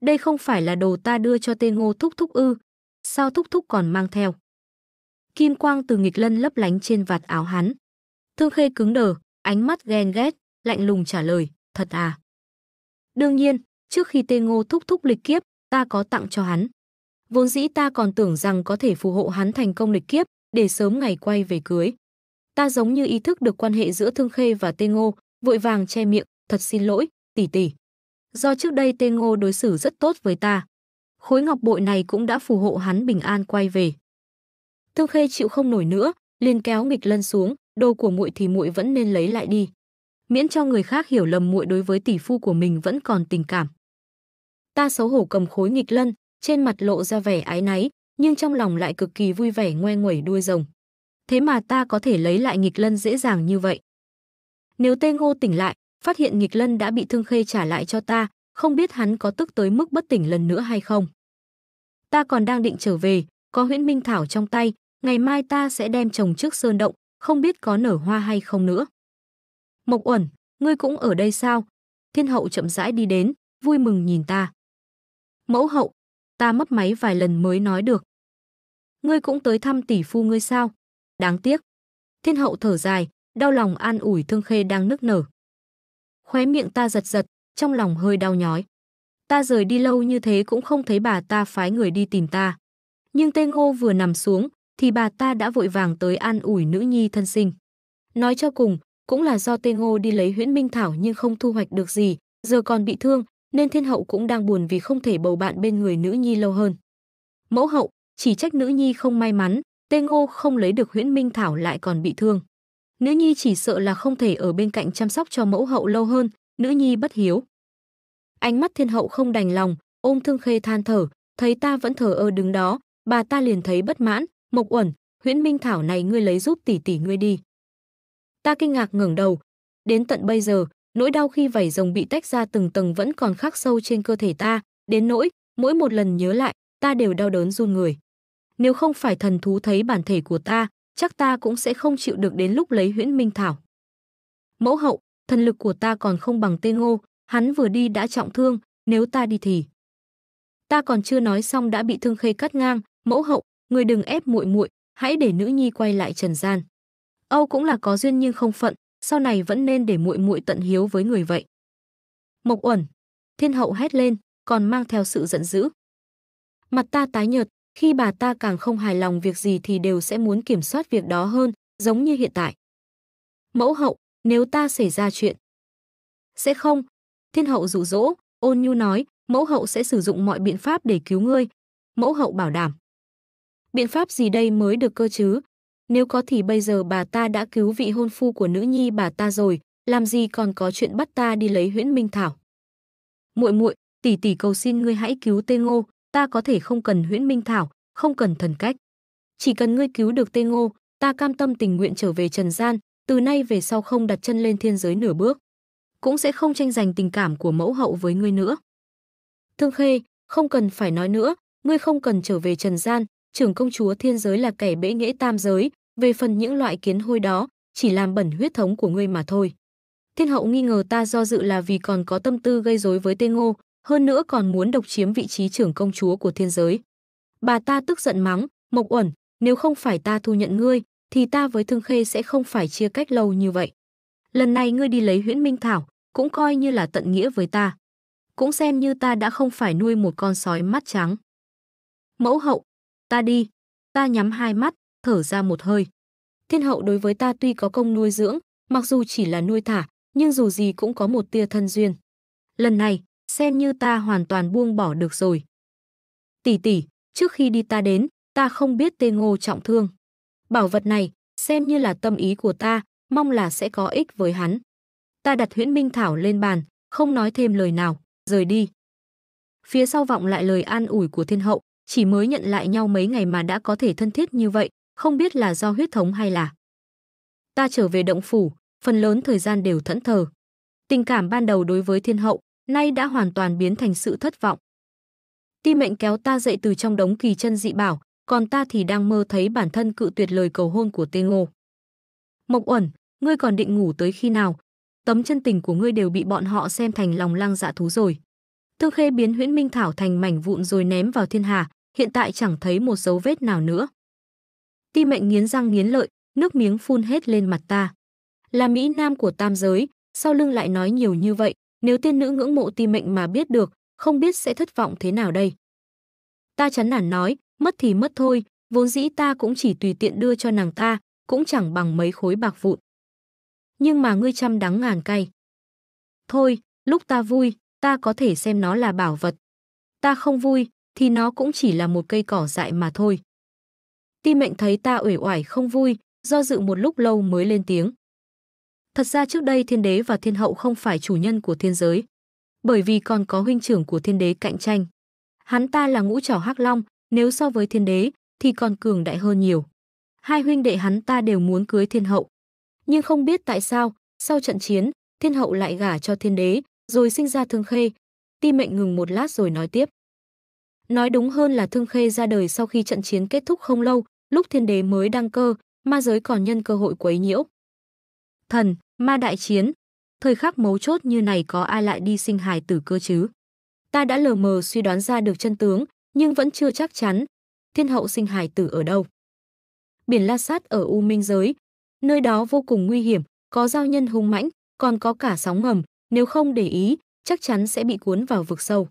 Đây không phải là đồ ta đưa cho tên ngô thúc thúc ư, sao thúc thúc còn mang theo? Kim quang từ nghịch lân lấp lánh trên vạt áo hắn. Thương khê cứng đờ, ánh mắt ghen ghét, lạnh lùng trả lời, thật à? Đương nhiên, trước khi tên ngô thúc thúc lịch kiếp, ta có tặng cho hắn. Vốn dĩ ta còn tưởng rằng có thể phù hộ hắn thành công lịch kiếp, để sớm ngày quay về cưới. Ta giống như ý thức được quan hệ giữa Thương Khê và Tê Ngô, vội vàng che miệng, thật xin lỗi, tỷ tỷ. Do trước đây Tê Ngô đối xử rất tốt với ta. Khối ngọc bội này cũng đã phù hộ hắn bình an quay về. Thương Khê chịu không nổi nữa, liền kéo nghịch lân xuống, đồ của muội thì muội vẫn nên lấy lại đi. Miễn cho người khác hiểu lầm muội đối với tỷ phu của mình vẫn còn tình cảm. Ta xấu hổ cầm khối nghịch lân, trên mặt lộ ra vẻ ái náy, nhưng trong lòng lại cực kỳ vui vẻ ngoe nguẩy đuôi rồng. Thế mà ta có thể lấy lại nghịch lân dễ dàng như vậy. Nếu tên ngô tỉnh lại, phát hiện nghịch lân đã bị thương khê trả lại cho ta, không biết hắn có tức tới mức bất tỉnh lần nữa hay không. Ta còn đang định trở về, có huyễn minh thảo trong tay, ngày mai ta sẽ đem trồng trước sơn động, không biết có nở hoa hay không nữa. Mộc Uẩn, ngươi cũng ở đây sao? Thiên hậu chậm rãi đi đến, vui mừng nhìn ta. Mẫu hậu, ta mất máy vài lần mới nói được. Ngươi cũng tới thăm tỷ phu ngươi sao? Đáng tiếc. Thiên hậu thở dài, đau lòng an ủi thương khê đang nức nở. Khóe miệng ta giật giật, trong lòng hơi đau nhói. Ta rời đi lâu như thế cũng không thấy bà ta phái người đi tìm ta. Nhưng tên ngô vừa nằm xuống, thì bà ta đã vội vàng tới an ủi nữ nhi thân sinh. Nói cho cùng, cũng là do tên ngô đi lấy huyễn minh thảo nhưng không thu hoạch được gì, giờ còn bị thương, nên thiên hậu cũng đang buồn vì không thể bầu bạn bên người nữ nhi lâu hơn. Mẫu hậu chỉ trách nữ nhi không may mắn, tên Ngô không lấy được Huyễn Minh Thảo lại còn bị thương. Nữ nhi chỉ sợ là không thể ở bên cạnh chăm sóc cho mẫu hậu lâu hơn, nữ nhi bất hiếu. Ánh mắt thiên hậu không đành lòng, ôm Thương Khê than thở, thấy ta vẫn thở ơ đứng đó, bà ta liền thấy bất mãn, Mộc Uẩn, Huyễn Minh Thảo này ngươi lấy giúp tỷ tỷ ngươi đi. Ta kinh ngạc ngẩng đầu, đến tận bây giờ, nỗi đau khi vảy rồng bị tách ra từng tầng vẫn còn khắc sâu trên cơ thể ta, đến nỗi mỗi một lần nhớ lại, ta đều đau đớn run người. Nếu không phải thần thú thấy bản thể của ta, chắc ta cũng sẽ không chịu được đến lúc lấy Huyễn Minh thảo. Mẫu hậu, thần lực của ta còn không bằng Tê Ngô, hắn vừa đi đã trọng thương, nếu ta đi thì ta còn chưa nói xong đã bị thương khê cắt ngang mẫu hậu người đừng ép muội muội hãy để nữ nhi quay lại trần gian âu cũng là có duyên nhưng không phận sau này vẫn nên để muội muội tận hiếu với người vậy. Mộc Uẩn, Thiên hậu hét lên, còn mang theo sự giận dữ. Mặt ta tái nhợt, khi bà ta càng không hài lòng việc gì thì đều sẽ muốn kiểm soát việc đó hơn, giống như hiện tại. Mẫu hậu, nếu ta xảy ra chuyện. Sẽ không, thiên hậu dụ dỗ, ôn nhu nói, mẫu hậu sẽ sử dụng mọi biện pháp để cứu ngươi. Mẫu hậu bảo đảm. Biện pháp gì đây mới được cơ chứ, nếu có thì bây giờ bà ta đã cứu vị hôn phu của nữ nhi bà ta rồi, làm gì còn có chuyện bắt ta đi lấy Huyễn Minh Thảo. Muội muội, tỷ tỷ cầu xin ngươi hãy cứu Tê Ngô, ta có thể không cần Huyễn Minh Thảo, không cần thần cách. Chỉ cần ngươi cứu được Tê Ngô, ta cam tâm tình nguyện trở về trần gian, từ nay về sau không đặt chân lên thiên giới nửa bước, cũng sẽ không tranh giành tình cảm của mẫu hậu với ngươi nữa. Thương Khê, không cần phải nói nữa, ngươi không cần trở về trần gian, trưởng công chúa thiên giới là kẻ bễ nghễ tam giới, về phần những loại kiến hôi đó, chỉ làm bẩn huyết thống của ngươi mà thôi. Thiên hậu nghi ngờ ta do dự là vì còn có tâm tư gây rối với Tê Ngô, hơn nữa còn muốn độc chiếm vị trí trưởng công chúa của thiên giới. Bà ta tức giận mắng, Mộc Uẩn, nếu không phải ta thu nhận ngươi, thì ta với Thương Khê sẽ không phải chia cách lâu như vậy. Lần này ngươi đi lấy huyễn minh thảo, cũng coi như là tận nghĩa với ta. Cũng xem như ta đã không phải nuôi một con sói mắt trắng. Mẫu hậu, Ta đi. Ta nhắm hai mắt, thở ra một hơi. Thiên hậu đối với ta tuy có công nuôi dưỡng, mặc dù chỉ là nuôi thả, nhưng dù gì cũng có một tia thân duyên. Lần này, xem như ta hoàn toàn buông bỏ được rồi. Tỷ tỷ, trước khi đi ta đến, ta không biết tên ngô trọng thương. Bảo vật này, xem như là tâm ý của ta, mong là sẽ có ích với hắn. Ta đặt huyễn minh thảo lên bàn, không nói thêm lời nào, rời đi. Phía sau vọng lại lời an ủi của thiên hậu, chỉ mới nhận lại nhau mấy ngày mà đã có thể thân thiết như vậy, không biết là do huyết thống hay là. Ta trở về động phủ, phần lớn thời gian đều thẫn thờ. Tình cảm ban đầu đối với thiên hậu, nay đã hoàn toàn biến thành sự thất vọng. Ti mệnh kéo ta dậy từ trong đống kỳ chân dị bảo, còn ta thì đang mơ thấy bản thân cự tuyệt lời cầu hôn của Tê Ngô. Mộc Uẩn, ngươi còn định ngủ tới khi nào? Tấm chân tình của ngươi đều bị bọn họ xem thành lòng lang dạ thú rồi. Thương Khê biến Huyễn Minh Thảo thành mảnh vụn rồi ném vào thiên hà, hiện tại chẳng thấy một dấu vết nào nữa. Ti mệnh nghiến răng nghiến lợi, nước miếng phun hết lên mặt ta. Là Mỹ Nam của tam giới, sau lưng lại nói nhiều như vậy, nếu tiên nữ ngưỡng mộ ti mệnh mà biết được, không biết sẽ thất vọng thế nào đây. Ta chán nản nói, mất thì mất thôi, vốn dĩ ta cũng chỉ tùy tiện đưa cho nàng ta, cũng chẳng bằng mấy khối bạc vụn. Nhưng mà ngươi chăm đắng ngàn cay. Thôi, lúc ta vui, ta có thể xem nó là bảo vật. Ta không vui, thì nó cũng chỉ là một cây cỏ dại mà thôi. Ti mệnh thấy ta uể oải không vui, do dự một lúc lâu mới lên tiếng. Thật ra trước đây thiên đế và thiên hậu không phải chủ nhân của thiên giới, bởi vì còn có huynh trưởng của thiên đế cạnh tranh. Hắn ta là ngũ trảo hắc long, nếu so với thiên đế thì còn cường đại hơn nhiều. Hai huynh đệ hắn ta đều muốn cưới thiên hậu. Nhưng không biết tại sao, sau trận chiến, thiên hậu lại gả cho thiên đế, rồi sinh ra thương khê. Ti mệnh ngừng một lát rồi nói tiếp. Nói đúng hơn là Thương Khê ra đời sau khi trận chiến kết thúc không lâu, lúc thiên đế mới đăng cơ, ma giới còn nhân cơ hội quấy nhiễu. Thần, ma đại chiến, thời khắc mấu chốt như này có ai lại đi sinh hài tử cơ chứ? Ta đã lờ mờ suy đoán ra được chân tướng, nhưng vẫn chưa chắc chắn. Thiên hậu sinh hài tử ở đâu? Biển La Sát ở U Minh giới, nơi đó vô cùng nguy hiểm, có giao nhân hung mãnh, còn có cả sóng ngầm, nếu không để ý, chắc chắn sẽ bị cuốn vào vực sâu.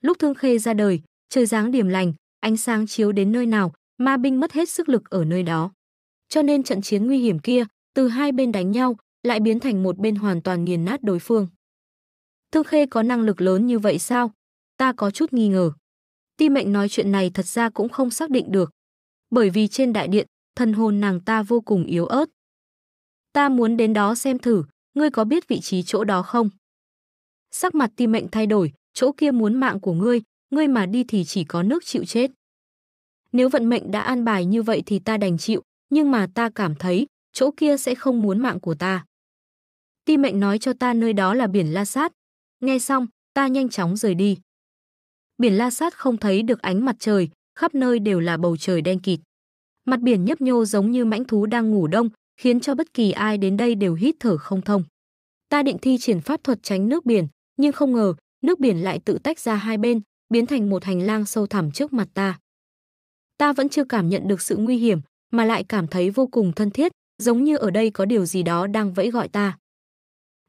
Lúc Thương Khê ra đời, trời dáng điểm lành, ánh sáng chiếu đến nơi nào, ma binh mất hết sức lực ở nơi đó. Cho nên trận chiến nguy hiểm kia, từ hai bên đánh nhau, lại biến thành một bên hoàn toàn nghiền nát đối phương. Thương Khê có năng lực lớn như vậy sao? Ta có chút nghi ngờ. Ti mệnh nói chuyện này thật ra cũng không xác định được. Bởi vì trên đại điện, thần hồn nàng ta vô cùng yếu ớt. Ta muốn đến đó xem thử, ngươi có biết vị trí chỗ đó không? Sắc mặt ti mệnh thay đổi, chỗ kia muốn mạng của ngươi, ngươi mà đi thì chỉ có nước chịu chết. Nếu vận mệnh đã an bài như vậy thì ta đành chịu, nhưng mà ta cảm thấy chỗ kia sẽ không muốn mạng của ta. Ti mệnh nói cho ta nơi đó là biển La Sát. Nghe xong, ta nhanh chóng rời đi. Biển La Sát không thấy được ánh mặt trời, khắp nơi đều là bầu trời đen kịt. Mặt biển nhấp nhô giống như mãnh thú đang ngủ đông, khiến cho bất kỳ ai đến đây đều hít thở không thông. Ta định thi triển pháp thuật tránh nước biển, nhưng không ngờ nước biển lại tự tách ra hai bên, biến thành một hành lang sâu thẳm trước mặt ta. Ta vẫn chưa cảm nhận được sự nguy hiểm, mà lại cảm thấy vô cùng thân thiết, giống như ở đây có điều gì đó đang vẫy gọi ta.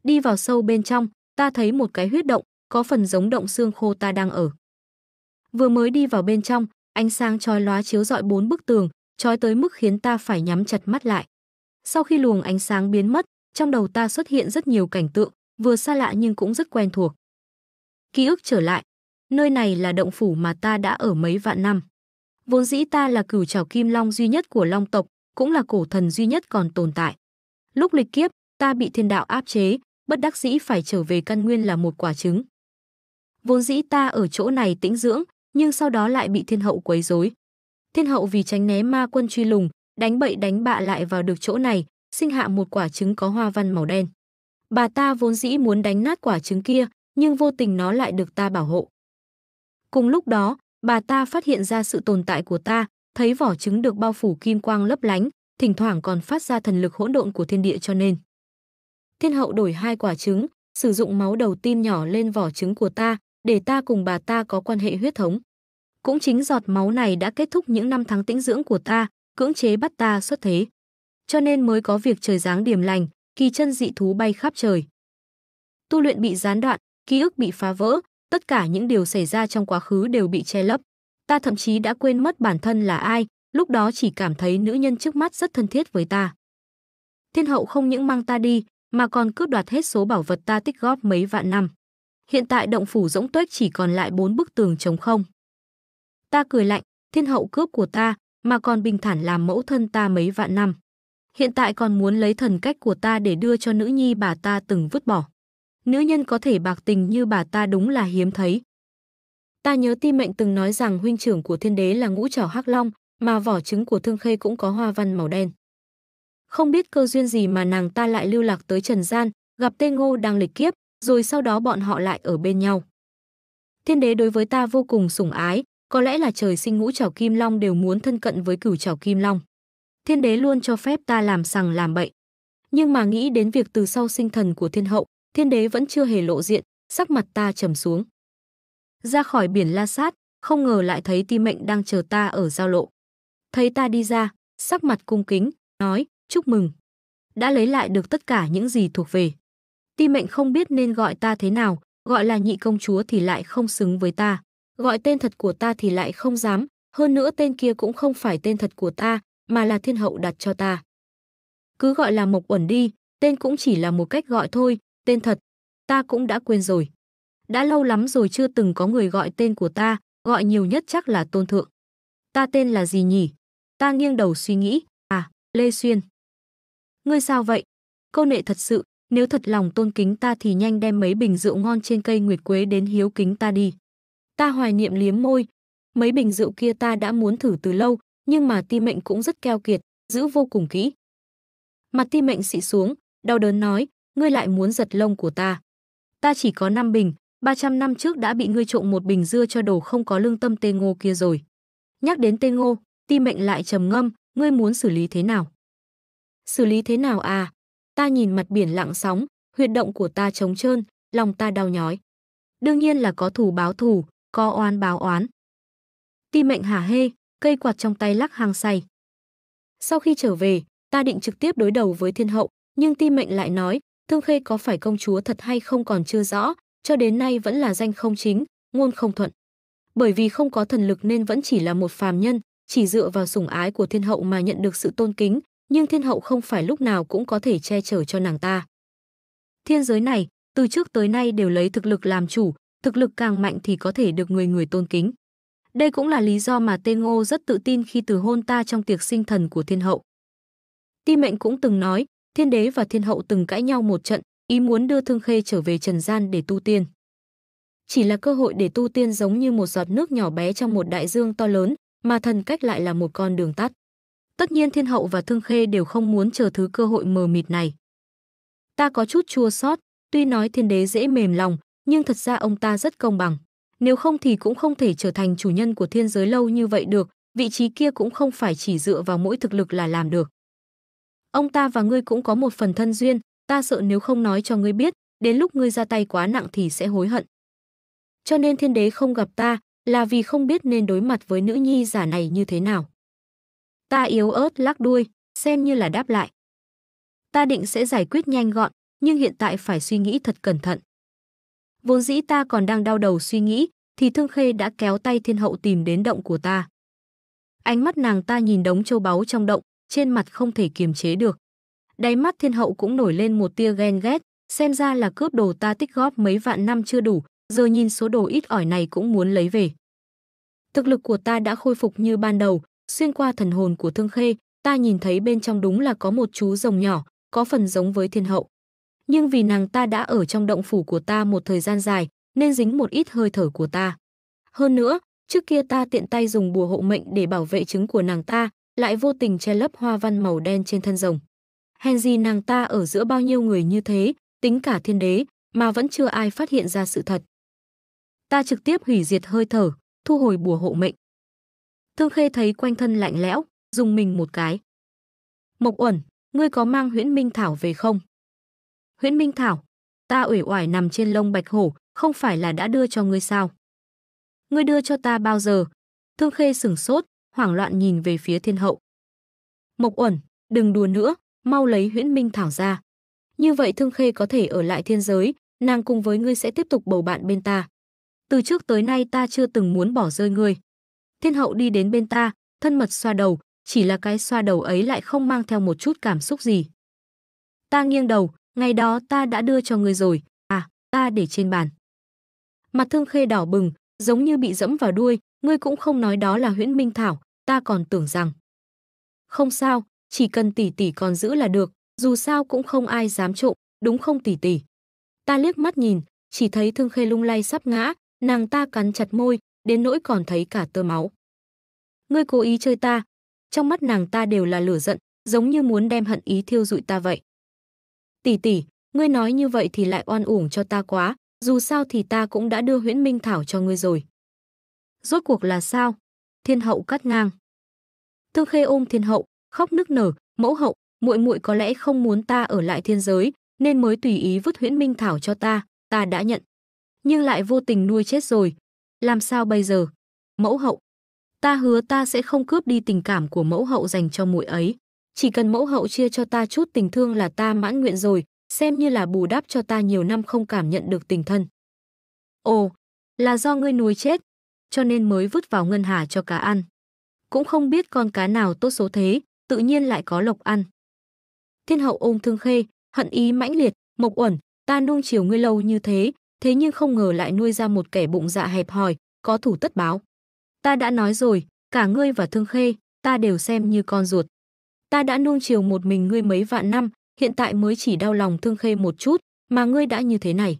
Đi vào sâu bên trong, ta thấy một cái huyết động, có phần giống động xương khô ta đang ở. Vừa mới đi vào bên trong, ánh sáng chói lóa chiếu dọi bốn bức tường, chói tới mức khiến ta phải nhắm chặt mắt lại. Sau khi luồng ánh sáng biến mất, trong đầu ta xuất hiện rất nhiều cảnh tượng, vừa xa lạ nhưng cũng rất quen thuộc ký ức trở lại. Nơi này là động phủ mà ta đã ở mấy vạn năm. Vốn dĩ ta là cửu trảo kim long duy nhất của long tộc, cũng là cổ thần duy nhất còn tồn tại. Lúc lịch kiếp, ta bị thiên đạo áp chế, bất đắc dĩ phải trở về căn nguyên là một quả trứng. Vốn dĩ ta ở chỗ này tĩnh dưỡng, nhưng sau đó lại bị thiên hậu quấy rối. Thiên hậu vì tránh né ma quân truy lùng, đánh bậy đánh bạ lại vào được chỗ này, sinh hạ một quả trứng có hoa văn màu đen. Bà ta vốn dĩ muốn đánh nát quả trứng kia, nhưng vô tình nó lại được ta bảo hộ. Cùng lúc đó, bà ta phát hiện ra sự tồn tại của ta, thấy vỏ trứng được bao phủ kim quang lấp lánh, thỉnh thoảng còn phát ra thần lực hỗn độn của thiên địa cho nên. Thiên hậu đổi hai quả trứng, sử dụng máu đầu tiên nhỏ lên vỏ trứng của ta, để ta cùng bà ta có quan hệ huyết thống. Cũng chính giọt máu này đã kết thúc những năm tháng tĩnh dưỡng của ta, cưỡng chế bắt ta xuất thế. Cho nên mới có việc trời giáng điểm lành, kỳ chân dị thú bay khắp trời. Tu luyện bị gián đoạn, ký ức bị phá vỡ, tất cả những điều xảy ra trong quá khứ đều bị che lấp. Ta thậm chí đã quên mất bản thân là ai, lúc đó chỉ cảm thấy nữ nhân trước mắt rất thân thiết với ta. Thiên hậu không những mang ta đi, mà còn cướp đoạt hết số bảo vật ta tích góp mấy vạn năm. Hiện tại động phủ rỗng tuếch chỉ còn lại bốn bức tường trống không. Ta cười lạnh, thiên hậu cướp của ta, mà còn bình thản làm mẫu thân ta mấy vạn năm. Hiện tại còn muốn lấy thần cách của ta để đưa cho nữ nhi bà ta từng vứt bỏ nữ nhân có thể bạc tình như bà ta đúng là hiếm thấy. Ta nhớ ti mệnh từng nói rằng huynh trưởng của thiên đế là ngũ trảo hắc long, mà vỏ trứng của thương khê cũng có hoa văn màu đen. Không biết cơ duyên gì mà nàng ta lại lưu lạc tới trần gian, gặp tên ngô đang lịch kiếp, rồi sau đó bọn họ lại ở bên nhau. Thiên đế đối với ta vô cùng sủng ái, có lẽ là trời sinh ngũ trảo kim long đều muốn thân cận với cửu trảo kim long. Thiên đế luôn cho phép ta làm sằng làm bậy. Nhưng mà nghĩ đến việc từ sau sinh thần của thiên hậu, thiên đế vẫn chưa hề lộ diện, sắc mặt ta trầm xuống. Ra khỏi biển La Sát, không ngờ lại thấy Ti Mệnh đang chờ ta ở giao lộ. Thấy ta đi ra, sắc mặt cung kính, nói, chúc mừng. Đã lấy lại được tất cả những gì thuộc về. Ti Mệnh không biết nên gọi ta thế nào, gọi là nhị công chúa thì lại không xứng với ta. Gọi tên thật của ta thì lại không dám, hơn nữa tên kia cũng không phải tên thật của ta, mà là thiên hậu đặt cho ta. Cứ gọi là Mộc Uẩn đi, tên cũng chỉ là một cách gọi thôi, tên thật, ta cũng đã quên rồi. Đã lâu lắm rồi chưa từng có người gọi tên của ta, gọi nhiều nhất chắc là tôn thượng. Ta tên là gì nhỉ? Ta nghiêng đầu suy nghĩ, à, Lê Xuyên. Ngươi sao vậy? Cô nệ thật sự, nếu thật lòng tôn kính ta thì nhanh đem mấy bình rượu ngon trên cây nguyệt quế đến hiếu kính ta đi. Ta hoài niệm liếm môi. Mấy bình rượu kia ta đã muốn thử từ lâu, nhưng mà ti mệnh cũng rất keo kiệt, giữ vô cùng kỹ. Mặt ti mệnh xị xuống, đau đớn nói, ngươi lại muốn giật lông của ta. Ta chỉ có 5 bình, 300 năm trước đã bị ngươi trộm một bình dưa cho đồ không có lương tâm tê ngô kia rồi. Nhắc đến tê ngô, ti mệnh lại trầm ngâm, ngươi muốn xử lý thế nào? Xử lý thế nào à? Ta nhìn mặt biển lặng sóng, huyệt động của ta trống trơn, lòng ta đau nhói. Đương nhiên là có thủ báo thủ, có oan báo oán. Ti mệnh hả hê, cây quạt trong tay lắc hàng say. Sau khi trở về, ta định trực tiếp đối đầu với thiên hậu, nhưng ti mệnh lại nói, Thương Khê có phải công chúa thật hay không còn chưa rõ, cho đến nay vẫn là danh không chính, ngôn không thuận. Bởi vì không có thần lực nên vẫn chỉ là một phàm nhân, chỉ dựa vào sủng ái của thiên hậu mà nhận được sự tôn kính, nhưng thiên hậu không phải lúc nào cũng có thể che chở cho nàng ta. Thiên giới này, từ trước tới nay đều lấy thực lực làm chủ, thực lực càng mạnh thì có thể được người người tôn kính. Đây cũng là lý do mà Tên Ngô rất tự tin khi từ hôn ta trong tiệc sinh thần của thiên hậu. Ti mệnh cũng từng nói, thiên đế và thiên hậu từng cãi nhau một trận, ý muốn đưa Thương Khê trở về trần gian để tu tiên. Chỉ là cơ hội để tu tiên giống như một giọt nước nhỏ bé trong một đại dương to lớn, mà thần cách lại là một con đường tắt. Tất nhiên Thiên Hậu và Thương Khê đều không muốn chờ thứ cơ hội mờ mịt này. Ta có chút chua xót, tuy nói thiên đế dễ mềm lòng, nhưng thật ra ông ta rất công bằng. Nếu không thì cũng không thể trở thành chủ nhân của thiên giới lâu như vậy được, vị trí kia cũng không phải chỉ dựa vào mỗi thực lực là làm được. Ông ta và ngươi cũng có một phần thân duyên, ta sợ nếu không nói cho ngươi biết, đến lúc ngươi ra tay quá nặng thì sẽ hối hận. Cho nên thiên đế không gặp ta, là vì không biết nên đối mặt với nữ nhi giả này như thế nào. Ta yếu ớt lắc đuôi, xem như là đáp lại. Ta định sẽ giải quyết nhanh gọn, nhưng hiện tại phải suy nghĩ thật cẩn thận. Vốn dĩ ta còn đang đau đầu suy nghĩ, thì Thương Khê đã kéo tay thiên hậu tìm đến động của ta. Ánh mắt nàng ta nhìn đống châu báu trong động, trên mặt không thể kiềm chế được. Đáy mắt thiên hậu cũng nổi lên một tia ghen ghét, xem ra là cướp đồ ta tích góp mấy vạn năm chưa đủ, giờ nhìn số đồ ít ỏi này cũng muốn lấy về. Thực lực của ta đã khôi phục như ban đầu, xuyên qua thần hồn của Thương Khê, ta nhìn thấy bên trong đúng là có một chú rồng nhỏ, có phần giống với thiên hậu. Nhưng vì nàng ta đã ở trong động phủ của ta một thời gian dài, nên dính một ít hơi thở của ta. Hơn nữa, trước kia ta tiện tay dùng bùa hộ mệnh để bảo vệ trứng của nàng ta, lại vô tình che lấp hoa văn màu đen trên thân rồng. Hèn gì nàng ta ở giữa bao nhiêu người như thế, tính cả thiên đế, mà vẫn chưa ai phát hiện ra sự thật. Ta trực tiếp hủy diệt hơi thở, thu hồi bùa hộ mệnh. Thương Khê thấy quanh thân lạnh lẽo, dùng mình một cái. Mộc Uẩn, ngươi có mang Huyễn Minh Thảo về không? Huyễn Minh Thảo, ta uể oải nằm trên lông bạch hổ, không phải là đã đưa cho ngươi sao? Ngươi đưa cho ta bao giờ? Thương Khê sửng sốt, hoảng loạn nhìn về phía thiên hậu. Mộc Uẩn, đừng đùa nữa, mau lấy Huyễn Minh Thảo ra. Như vậy Thương Khê có thể ở lại thiên giới, nàng cùng với ngươi sẽ tiếp tục bầu bạn bên ta. Từ trước tới nay ta chưa từng muốn bỏ rơi ngươi. Thiên hậu đi đến bên ta, thân mật xoa đầu, chỉ là cái xoa đầu ấy lại không mang theo một chút cảm xúc gì. Ta nghiêng đầu, ngày đó ta đã đưa cho ngươi rồi, à, ta để trên bàn. Mặt Thương Khê đỏ bừng, giống như bị dẫm vào đuôi, ngươi cũng không nói đó là huyễn minh thảo, ta còn tưởng rằng. Không sao, chỉ cần tỷ tỷ còn giữ là được, dù sao cũng không ai dám trộm, đúng không tỷ tỷ? Ta liếc mắt nhìn, chỉ thấy thương khê lung lay sắp ngã, nàng ta cắn chặt môi, đến nỗi còn thấy cả tơ máu. Ngươi cố ý chơi ta, trong mắt nàng ta đều là lửa giận, giống như muốn đem hận ý thiêu dụi ta vậy. Tỷ tỷ, ngươi nói như vậy thì lại oan uổng cho ta quá, dù sao thì ta cũng đã đưa huyễn minh thảo cho ngươi rồi. Rốt cuộc là sao? Thiên hậu cắt ngang. Thương Khê ôm Thiên hậu, khóc nức nở, mẫu hậu, muội muội có lẽ không muốn ta ở lại thiên giới, nên mới tùy ý vứt huyễn minh thảo cho ta, ta đã nhận. Nhưng lại vô tình nuôi chết rồi. Làm sao bây giờ? Mẫu hậu. Ta hứa ta sẽ không cướp đi tình cảm của mẫu hậu dành cho muội ấy. Chỉ cần mẫu hậu chia cho ta chút tình thương là ta mãn nguyện rồi, xem như là bù đắp cho ta nhiều năm không cảm nhận được tình thân. Ồ, là do ngươi nuôi chết, cho nên mới vứt vào ngân hà cho cá ăn. Cũng không biết con cá nào tốt số thế, tự nhiên lại có lộc ăn. Thiên hậu ôm thương khê, hận ý mãnh liệt, mộc uẩn, ta nuông chiều ngươi lâu như thế, thế nhưng không ngờ lại nuôi ra một kẻ bụng dạ hẹp hòi, có thủ tất báo. Ta đã nói rồi, cả ngươi và thương khê, ta đều xem như con ruột. Ta đã nuông chiều một mình ngươi mấy vạn năm, hiện tại mới chỉ đau lòng thương khê một chút, mà ngươi đã như thế này.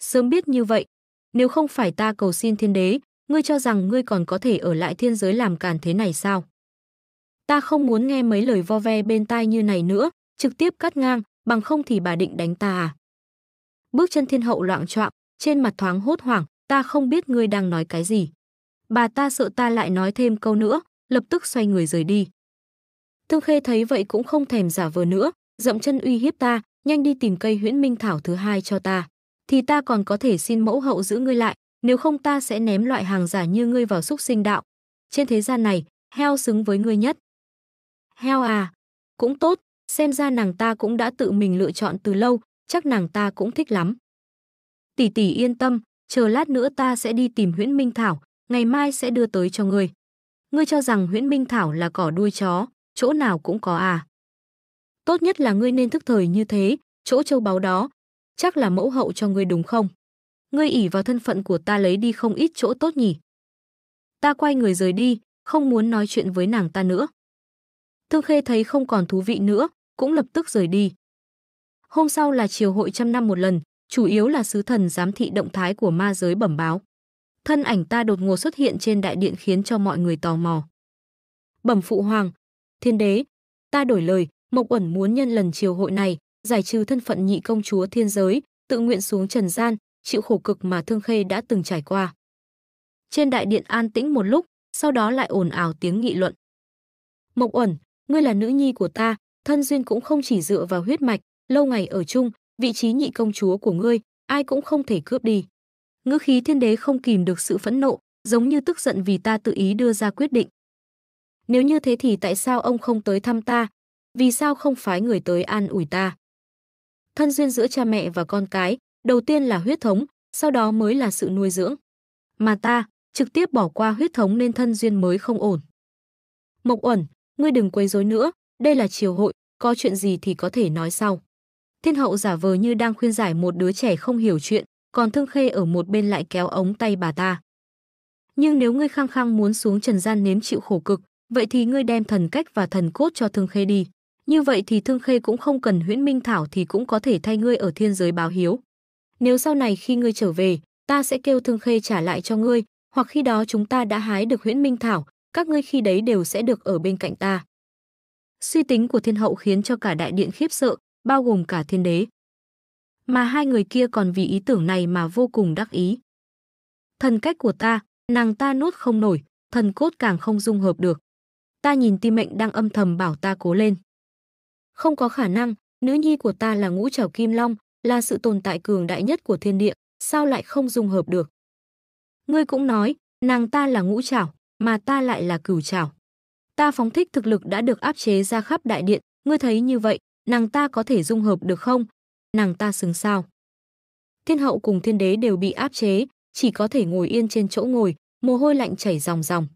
Sớm biết như vậy, nếu không phải ta cầu xin thiên đế, ngươi cho rằng ngươi còn có thể ở lại thiên giới làm càn thế này sao? Ta không muốn nghe mấy lời vo ve bên tai như này nữa, trực tiếp cắt ngang, bằng không thì bà định đánh ta à? Bước chân thiên hậu loạn choạng, trên mặt thoáng hốt hoảng, ta không biết ngươi đang nói cái gì. Bà ta sợ ta lại nói thêm câu nữa, lập tức xoay người rời đi. Thương Khê thấy vậy cũng không thèm giả vờ nữa, dậm chân uy hiếp ta nhanh đi tìm cây huyễn minh thảo thứ hai cho ta thì ta còn có thể xin mẫu hậu giữ ngươi lại nếu không ta sẽ ném loại hàng giả như ngươi vào xúc sinh đạo trên thế gian này heo xứng với ngươi nhất heo à cũng tốt xem ra nàng ta cũng đã tự mình lựa chọn từ lâu chắc nàng ta cũng thích lắm tỷ tỷ yên tâm chờ lát nữa ta sẽ đi tìm huyễn minh thảo ngày mai sẽ đưa tới cho ngươi ngươi cho rằng huyễn minh thảo là cỏ đuôi chó chỗ nào cũng có à tốt nhất là ngươi nên thức thời như thế, chỗ châu báu đó, chắc là mẫu hậu cho ngươi đúng không? Ngươi ỷ vào thân phận của ta lấy đi không ít chỗ tốt nhỉ? Ta quay người rời đi, không muốn nói chuyện với nàng ta nữa. Thương Khê thấy không còn thú vị nữa, cũng lập tức rời đi. Hôm sau là chiều hội trăm năm một lần, chủ yếu là sứ thần giám thị động thái của ma giới bẩm báo. Thân ảnh ta đột ngột xuất hiện trên đại điện khiến cho mọi người tò mò. Bẩm phụ hoàng, thiên đế, ta đổi lời, Mộc Uẩn muốn nhân lần triều hội này, giải trừ thân phận nhị công chúa thiên giới, tự nguyện xuống trần gian, chịu khổ cực mà Thương Khê đã từng trải qua. Trên đại điện an tĩnh một lúc, sau đó lại ồn ào tiếng nghị luận. Mộc Uẩn, ngươi là nữ nhi của ta, thân duyên cũng không chỉ dựa vào huyết mạch, lâu ngày ở chung, vị trí nhị công chúa của ngươi, ai cũng không thể cướp đi. Ngữ khí thiên đế không kìm được sự phẫn nộ, giống như tức giận vì ta tự ý đưa ra quyết định. Nếu như thế thì tại sao ông không tới thăm ta, vì sao không phái người tới an ủi ta? Thân duyên giữa cha mẹ và con cái, đầu tiên là huyết thống, sau đó mới là sự nuôi dưỡng. Mà ta, trực tiếp bỏ qua huyết thống nên thân duyên mới không ổn. Mộc ẩn ngươi đừng quấy rối nữa, đây là triều hội, có chuyện gì thì có thể nói sau. Thiên hậu giả vờ như đang khuyên giải một đứa trẻ không hiểu chuyện, còn Thương Khê ở một bên lại kéo ống tay bà ta. Nhưng nếu ngươi khăng khăng muốn xuống trần gian nếm chịu khổ cực, vậy thì ngươi đem thần cách và thần cốt cho Thương Khê đi. Như vậy thì Thương Khê cũng không cần Huyễn Minh Thảo thì cũng có thể thay ngươi ở thiên giới báo hiếu. Nếu sau này khi ngươi trở về, ta sẽ kêu Thương Khê trả lại cho ngươi, hoặc khi đó chúng ta đã hái được Huyễn Minh Thảo, các ngươi khi đấy đều sẽ được ở bên cạnh ta. Suy tính của thiên hậu khiến cho cả đại điện khiếp sợ, bao gồm cả thiên đế. Mà hai người kia còn vì ý tưởng này mà vô cùng đắc ý. Thần cách của ta, nàng ta nuốt không nổi, thần cốt càng không dung hợp được. Ta nhìn ti mệnh đang âm thầm bảo ta cố lên. Không có khả năng, nữ nhi của ta là ngũ trảo kim long, là sự tồn tại cường đại nhất của thiên địa, sao lại không dung hợp được? Ngươi cũng nói, nàng ta là ngũ trảo, mà ta lại là cửu trảo. Ta phóng thích thực lực đã được áp chế ra khắp đại điện, ngươi thấy như vậy, nàng ta có thể dung hợp được không? Nàng ta xứng sao? Thiên hậu cùng thiên đế đều bị áp chế, chỉ có thể ngồi yên trên chỗ ngồi, mồ hôi lạnh chảy ròng ròng.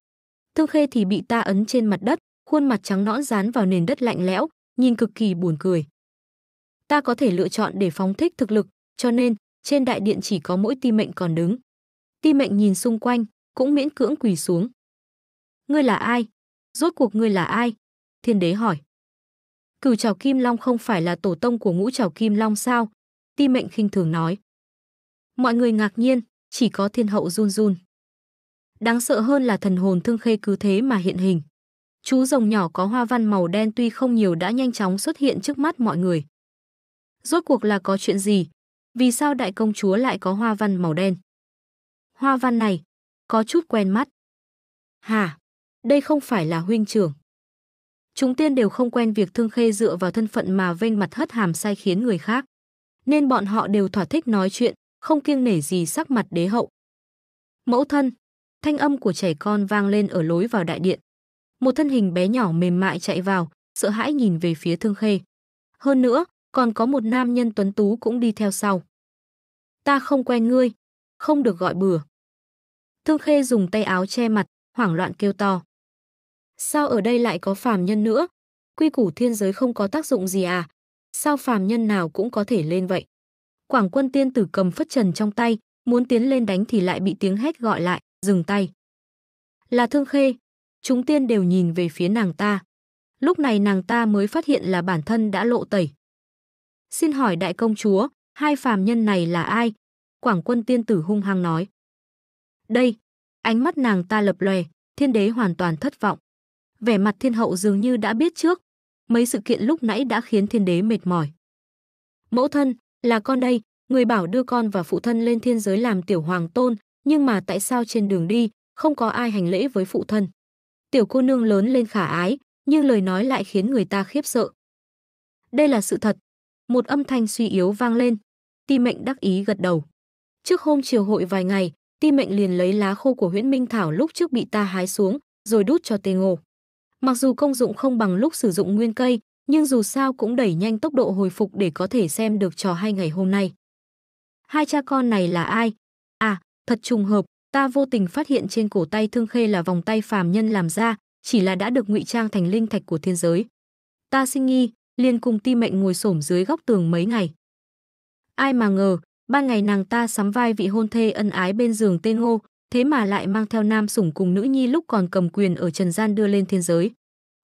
Thương Khê thì bị ta ấn trên mặt đất, khuôn mặt trắng nõn dán vào nền đất lạnh lẽo, nhìn cực kỳ buồn cười. Ta có thể lựa chọn để phóng thích thực lực, cho nên trên đại điện chỉ có mỗi ti mệnh còn đứng. Ti mệnh nhìn xung quanh, cũng miễn cưỡng quỳ xuống. Ngươi là ai? Rốt cuộc ngươi là ai? Thiên đế hỏi. Cửu trào kim long không phải là tổ tông của ngũ trào kim long sao? Ti mệnh khinh thường nói. Mọi người ngạc nhiên, chỉ có thiên hậu run run. Đáng sợ hơn là thần hồn thương khê cứ thế mà hiện hình. Chú rồng nhỏ có hoa văn màu đen tuy không nhiều đã nhanh chóng xuất hiện trước mắt mọi người. Rốt cuộc là có chuyện gì? Vì sao đại công chúa lại có hoa văn màu đen? Hoa văn này, có chút quen mắt. hà Đây không phải là huynh trưởng. Chúng tiên đều không quen việc Thương Khê dựa vào thân phận mà vênh mặt hất hàm sai khiến người khác. Nên bọn họ đều thỏa thích nói chuyện, không kiêng nể gì sắc mặt đế hậu. Mẫu thân, thanh âm của trẻ con vang lên ở lối vào đại điện một thân hình bé nhỏ mềm mại chạy vào, sợ hãi nhìn về phía Thương Khê. Hơn nữa, còn có một nam nhân tuấn tú cũng đi theo sau. Ta không quen ngươi, không được gọi bừa. Thương Khê dùng tay áo che mặt, hoảng loạn kêu to. Sao ở đây lại có phàm nhân nữa? Quy củ thiên giới không có tác dụng gì à? Sao phàm nhân nào cũng có thể lên vậy? Quảng quân tiên tử cầm phất trần trong tay, muốn tiến lên đánh thì lại bị tiếng hét gọi lại, dừng tay. Là Thương Khê, chúng tiên đều nhìn về phía nàng ta. Lúc này nàng ta mới phát hiện là bản thân đã lộ tẩy. Xin hỏi đại công chúa, hai phàm nhân này là ai? Quảng quân tiên tử hung hăng nói. Đây, ánh mắt nàng ta lập lòe, thiên đế hoàn toàn thất vọng. Vẻ mặt thiên hậu dường như đã biết trước, mấy sự kiện lúc nãy đã khiến thiên đế mệt mỏi. Mẫu thân, là con đây, người bảo đưa con và phụ thân lên thiên giới làm tiểu hoàng tôn, nhưng mà tại sao trên đường đi, không có ai hành lễ với phụ thân? Tiểu cô nương lớn lên khả ái, nhưng lời nói lại khiến người ta khiếp sợ. Đây là sự thật. Một âm thanh suy yếu vang lên. Ti mệnh đắc ý gật đầu. Trước hôm chiều hội vài ngày, ti mệnh liền lấy lá khô của huyễn minh thảo lúc trước bị ta hái xuống, rồi đút cho tê ngô. Mặc dù công dụng không bằng lúc sử dụng nguyên cây, nhưng dù sao cũng đẩy nhanh tốc độ hồi phục để có thể xem được trò hay ngày hôm nay. Hai cha con này là ai? À, thật trùng hợp, Ta vô tình phát hiện trên cổ tay Thương Khê là vòng tay phàm nhân làm ra, chỉ là đã được ngụy trang thành linh thạch của thiên giới. Ta sinh nghi, liền cùng ti mệnh ngồi xổm dưới góc tường mấy ngày. Ai mà ngờ, ban ngày nàng ta sắm vai vị hôn thê ân ái bên giường tên ngô, thế mà lại mang theo nam sủng cùng nữ nhi lúc còn cầm quyền ở trần gian đưa lên thiên giới.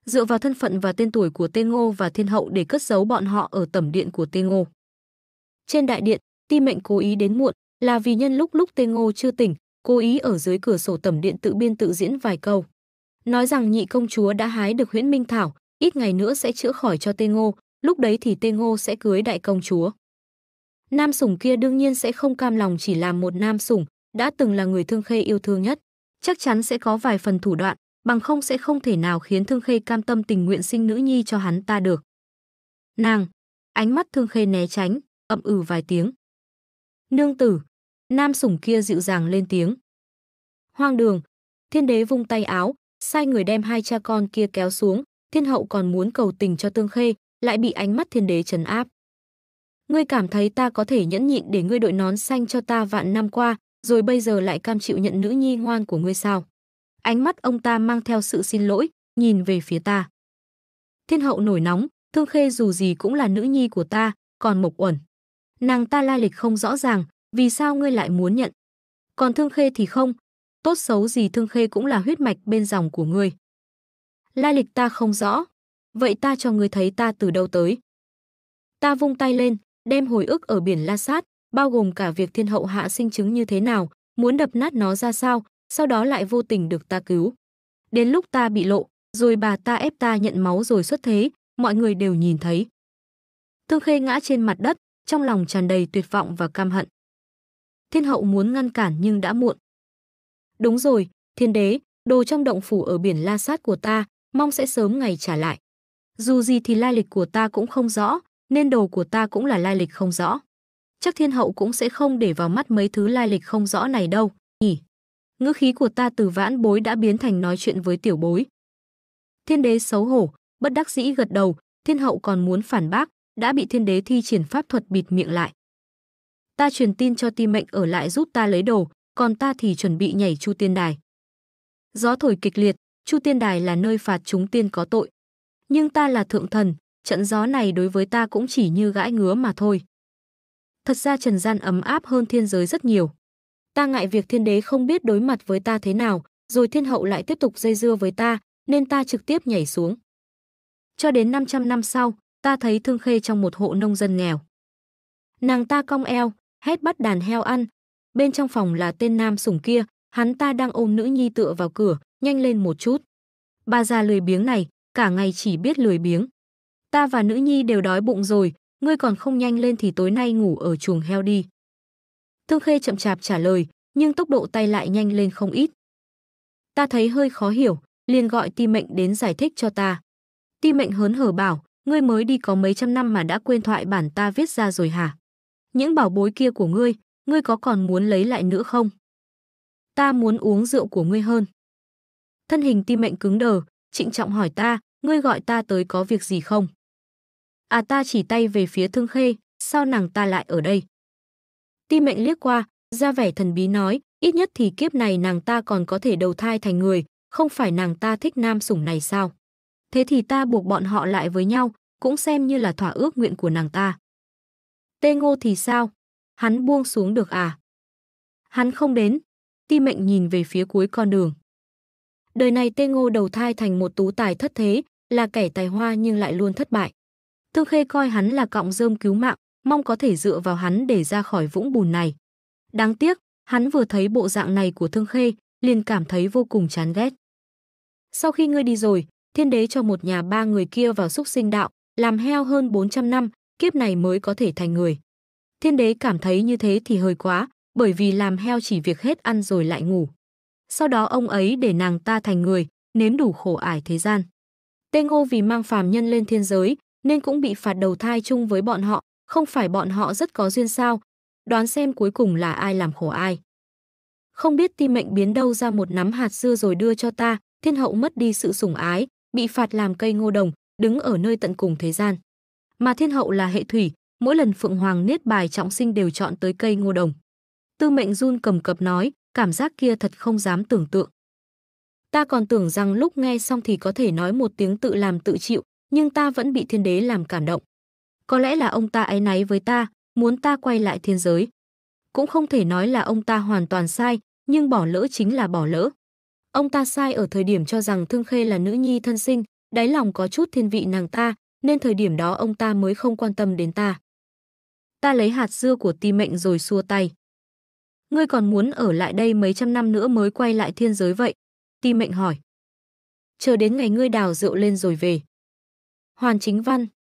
Dựa vào thân phận và tên tuổi của tên ngô và thiên hậu để cất giấu bọn họ ở tẩm điện của tên ngô. Trên đại điện, ti mệnh cố ý đến muộn là vì nhân lúc lúc tên ngô chưa tỉnh, cố ý ở dưới cửa sổ tẩm điện tự biên tự diễn vài câu. Nói rằng nhị công chúa đã hái được huyễn minh thảo, ít ngày nữa sẽ chữa khỏi cho Tê Ngô, lúc đấy thì Tê Ngô sẽ cưới đại công chúa. Nam sủng kia đương nhiên sẽ không cam lòng chỉ làm một nam sủng, đã từng là người Thương Khê yêu thương nhất, chắc chắn sẽ có vài phần thủ đoạn, bằng không sẽ không thể nào khiến Thương Khê cam tâm tình nguyện sinh nữ nhi cho hắn ta được. Nàng, ánh mắt Thương Khê né tránh, ậm ừ vài tiếng. Nương tử, nam sủng kia dịu dàng lên tiếng. Hoang đường, thiên đế vung tay áo, sai người đem hai cha con kia kéo xuống, thiên hậu còn muốn cầu tình cho tương khê, lại bị ánh mắt thiên đế trấn áp. Ngươi cảm thấy ta có thể nhẫn nhịn để ngươi đội nón xanh cho ta vạn năm qua, rồi bây giờ lại cam chịu nhận nữ nhi ngoan của ngươi sao? Ánh mắt ông ta mang theo sự xin lỗi, nhìn về phía ta. Thiên hậu nổi nóng, Thương Khê dù gì cũng là nữ nhi của ta, còn Mộc Uẩn. Nàng ta lai lịch không rõ ràng, vì sao ngươi lại muốn nhận? Còn Thương Khê thì không, tốt xấu gì Thương Khê cũng là huyết mạch bên dòng của ngươi. Lai lịch ta không rõ, vậy ta cho ngươi thấy ta từ đâu tới. Ta vung tay lên, đem hồi ức ở biển La Sát, bao gồm cả việc thiên hậu hạ sinh chứng như thế nào, muốn đập nát nó ra sao, sau đó lại vô tình được ta cứu. Đến lúc ta bị lộ, rồi bà ta ép ta nhận máu rồi xuất thế, mọi người đều nhìn thấy. Thương Khê ngã trên mặt đất, trong lòng tràn đầy tuyệt vọng và cam hận thiên hậu muốn ngăn cản nhưng đã muộn. Đúng rồi, thiên đế, đồ trong động phủ ở biển La Sát của ta, mong sẽ sớm ngày trả lại. Dù gì thì lai lịch của ta cũng không rõ, nên đồ của ta cũng là lai lịch không rõ. Chắc thiên hậu cũng sẽ không để vào mắt mấy thứ lai lịch không rõ này đâu, nhỉ? Ngữ khí của ta từ vãn bối đã biến thành nói chuyện với tiểu bối. Thiên đế xấu hổ, bất đắc dĩ gật đầu, thiên hậu còn muốn phản bác, đã bị thiên đế thi triển pháp thuật bịt miệng lại ta truyền tin cho ti mệnh ở lại giúp ta lấy đồ, còn ta thì chuẩn bị nhảy Chu Tiên Đài. Gió thổi kịch liệt, Chu Tiên Đài là nơi phạt chúng tiên có tội. Nhưng ta là thượng thần, trận gió này đối với ta cũng chỉ như gãi ngứa mà thôi. Thật ra trần gian ấm áp hơn thiên giới rất nhiều. Ta ngại việc thiên đế không biết đối mặt với ta thế nào, rồi thiên hậu lại tiếp tục dây dưa với ta, nên ta trực tiếp nhảy xuống. Cho đến 500 năm sau, ta thấy thương khê trong một hộ nông dân nghèo. Nàng ta cong eo, hét bắt đàn heo ăn. Bên trong phòng là tên nam sủng kia, hắn ta đang ôm nữ nhi tựa vào cửa, nhanh lên một chút. Bà già lười biếng này, cả ngày chỉ biết lười biếng. Ta và nữ nhi đều đói bụng rồi, ngươi còn không nhanh lên thì tối nay ngủ ở chuồng heo đi. Thương Khê chậm chạp trả lời, nhưng tốc độ tay lại nhanh lên không ít. Ta thấy hơi khó hiểu, liền gọi ti mệnh đến giải thích cho ta. Ti mệnh hớn hở bảo, ngươi mới đi có mấy trăm năm mà đã quên thoại bản ta viết ra rồi hả? những bảo bối kia của ngươi, ngươi có còn muốn lấy lại nữa không? Ta muốn uống rượu của ngươi hơn. Thân hình Ti mệnh cứng đờ, trịnh trọng hỏi ta, ngươi gọi ta tới có việc gì không? À ta chỉ tay về phía thương khê, sao nàng ta lại ở đây? Ti mệnh liếc qua, ra vẻ thần bí nói, ít nhất thì kiếp này nàng ta còn có thể đầu thai thành người, không phải nàng ta thích nam sủng này sao? Thế thì ta buộc bọn họ lại với nhau, cũng xem như là thỏa ước nguyện của nàng ta. Tê Ngô thì sao? Hắn buông xuống được à? Hắn không đến. Ti mệnh nhìn về phía cuối con đường. Đời này Tê Ngô đầu thai thành một tú tài thất thế, là kẻ tài hoa nhưng lại luôn thất bại. Thương Khê coi hắn là cọng rơm cứu mạng, mong có thể dựa vào hắn để ra khỏi vũng bùn này. Đáng tiếc, hắn vừa thấy bộ dạng này của Thương Khê, liền cảm thấy vô cùng chán ghét. Sau khi ngươi đi rồi, thiên đế cho một nhà ba người kia vào xúc sinh đạo, làm heo hơn 400 năm, kiếp này mới có thể thành người. Thiên đế cảm thấy như thế thì hơi quá, bởi vì làm heo chỉ việc hết ăn rồi lại ngủ. Sau đó ông ấy để nàng ta thành người, nếm đủ khổ ải thế gian. Tê Ngô vì mang phàm nhân lên thiên giới, nên cũng bị phạt đầu thai chung với bọn họ, không phải bọn họ rất có duyên sao? Đoán xem cuối cùng là ai làm khổ ai. Không biết tim mệnh biến đâu ra một nắm hạt dưa rồi đưa cho ta, thiên hậu mất đi sự sủng ái, bị phạt làm cây ngô đồng, đứng ở nơi tận cùng thế gian mà thiên hậu là hệ thủy, mỗi lần Phượng Hoàng niết bài trọng sinh đều chọn tới cây ngô đồng. Tư mệnh run cầm cập nói, cảm giác kia thật không dám tưởng tượng. Ta còn tưởng rằng lúc nghe xong thì có thể nói một tiếng tự làm tự chịu, nhưng ta vẫn bị thiên đế làm cảm động. Có lẽ là ông ta áy náy với ta, muốn ta quay lại thiên giới. Cũng không thể nói là ông ta hoàn toàn sai, nhưng bỏ lỡ chính là bỏ lỡ. Ông ta sai ở thời điểm cho rằng Thương Khê là nữ nhi thân sinh, đáy lòng có chút thiên vị nàng ta, nên thời điểm đó ông ta mới không quan tâm đến ta. Ta lấy hạt dưa của ti mệnh rồi xua tay. Ngươi còn muốn ở lại đây mấy trăm năm nữa mới quay lại thiên giới vậy? Ti mệnh hỏi. Chờ đến ngày ngươi đào rượu lên rồi về. Hoàn chính văn,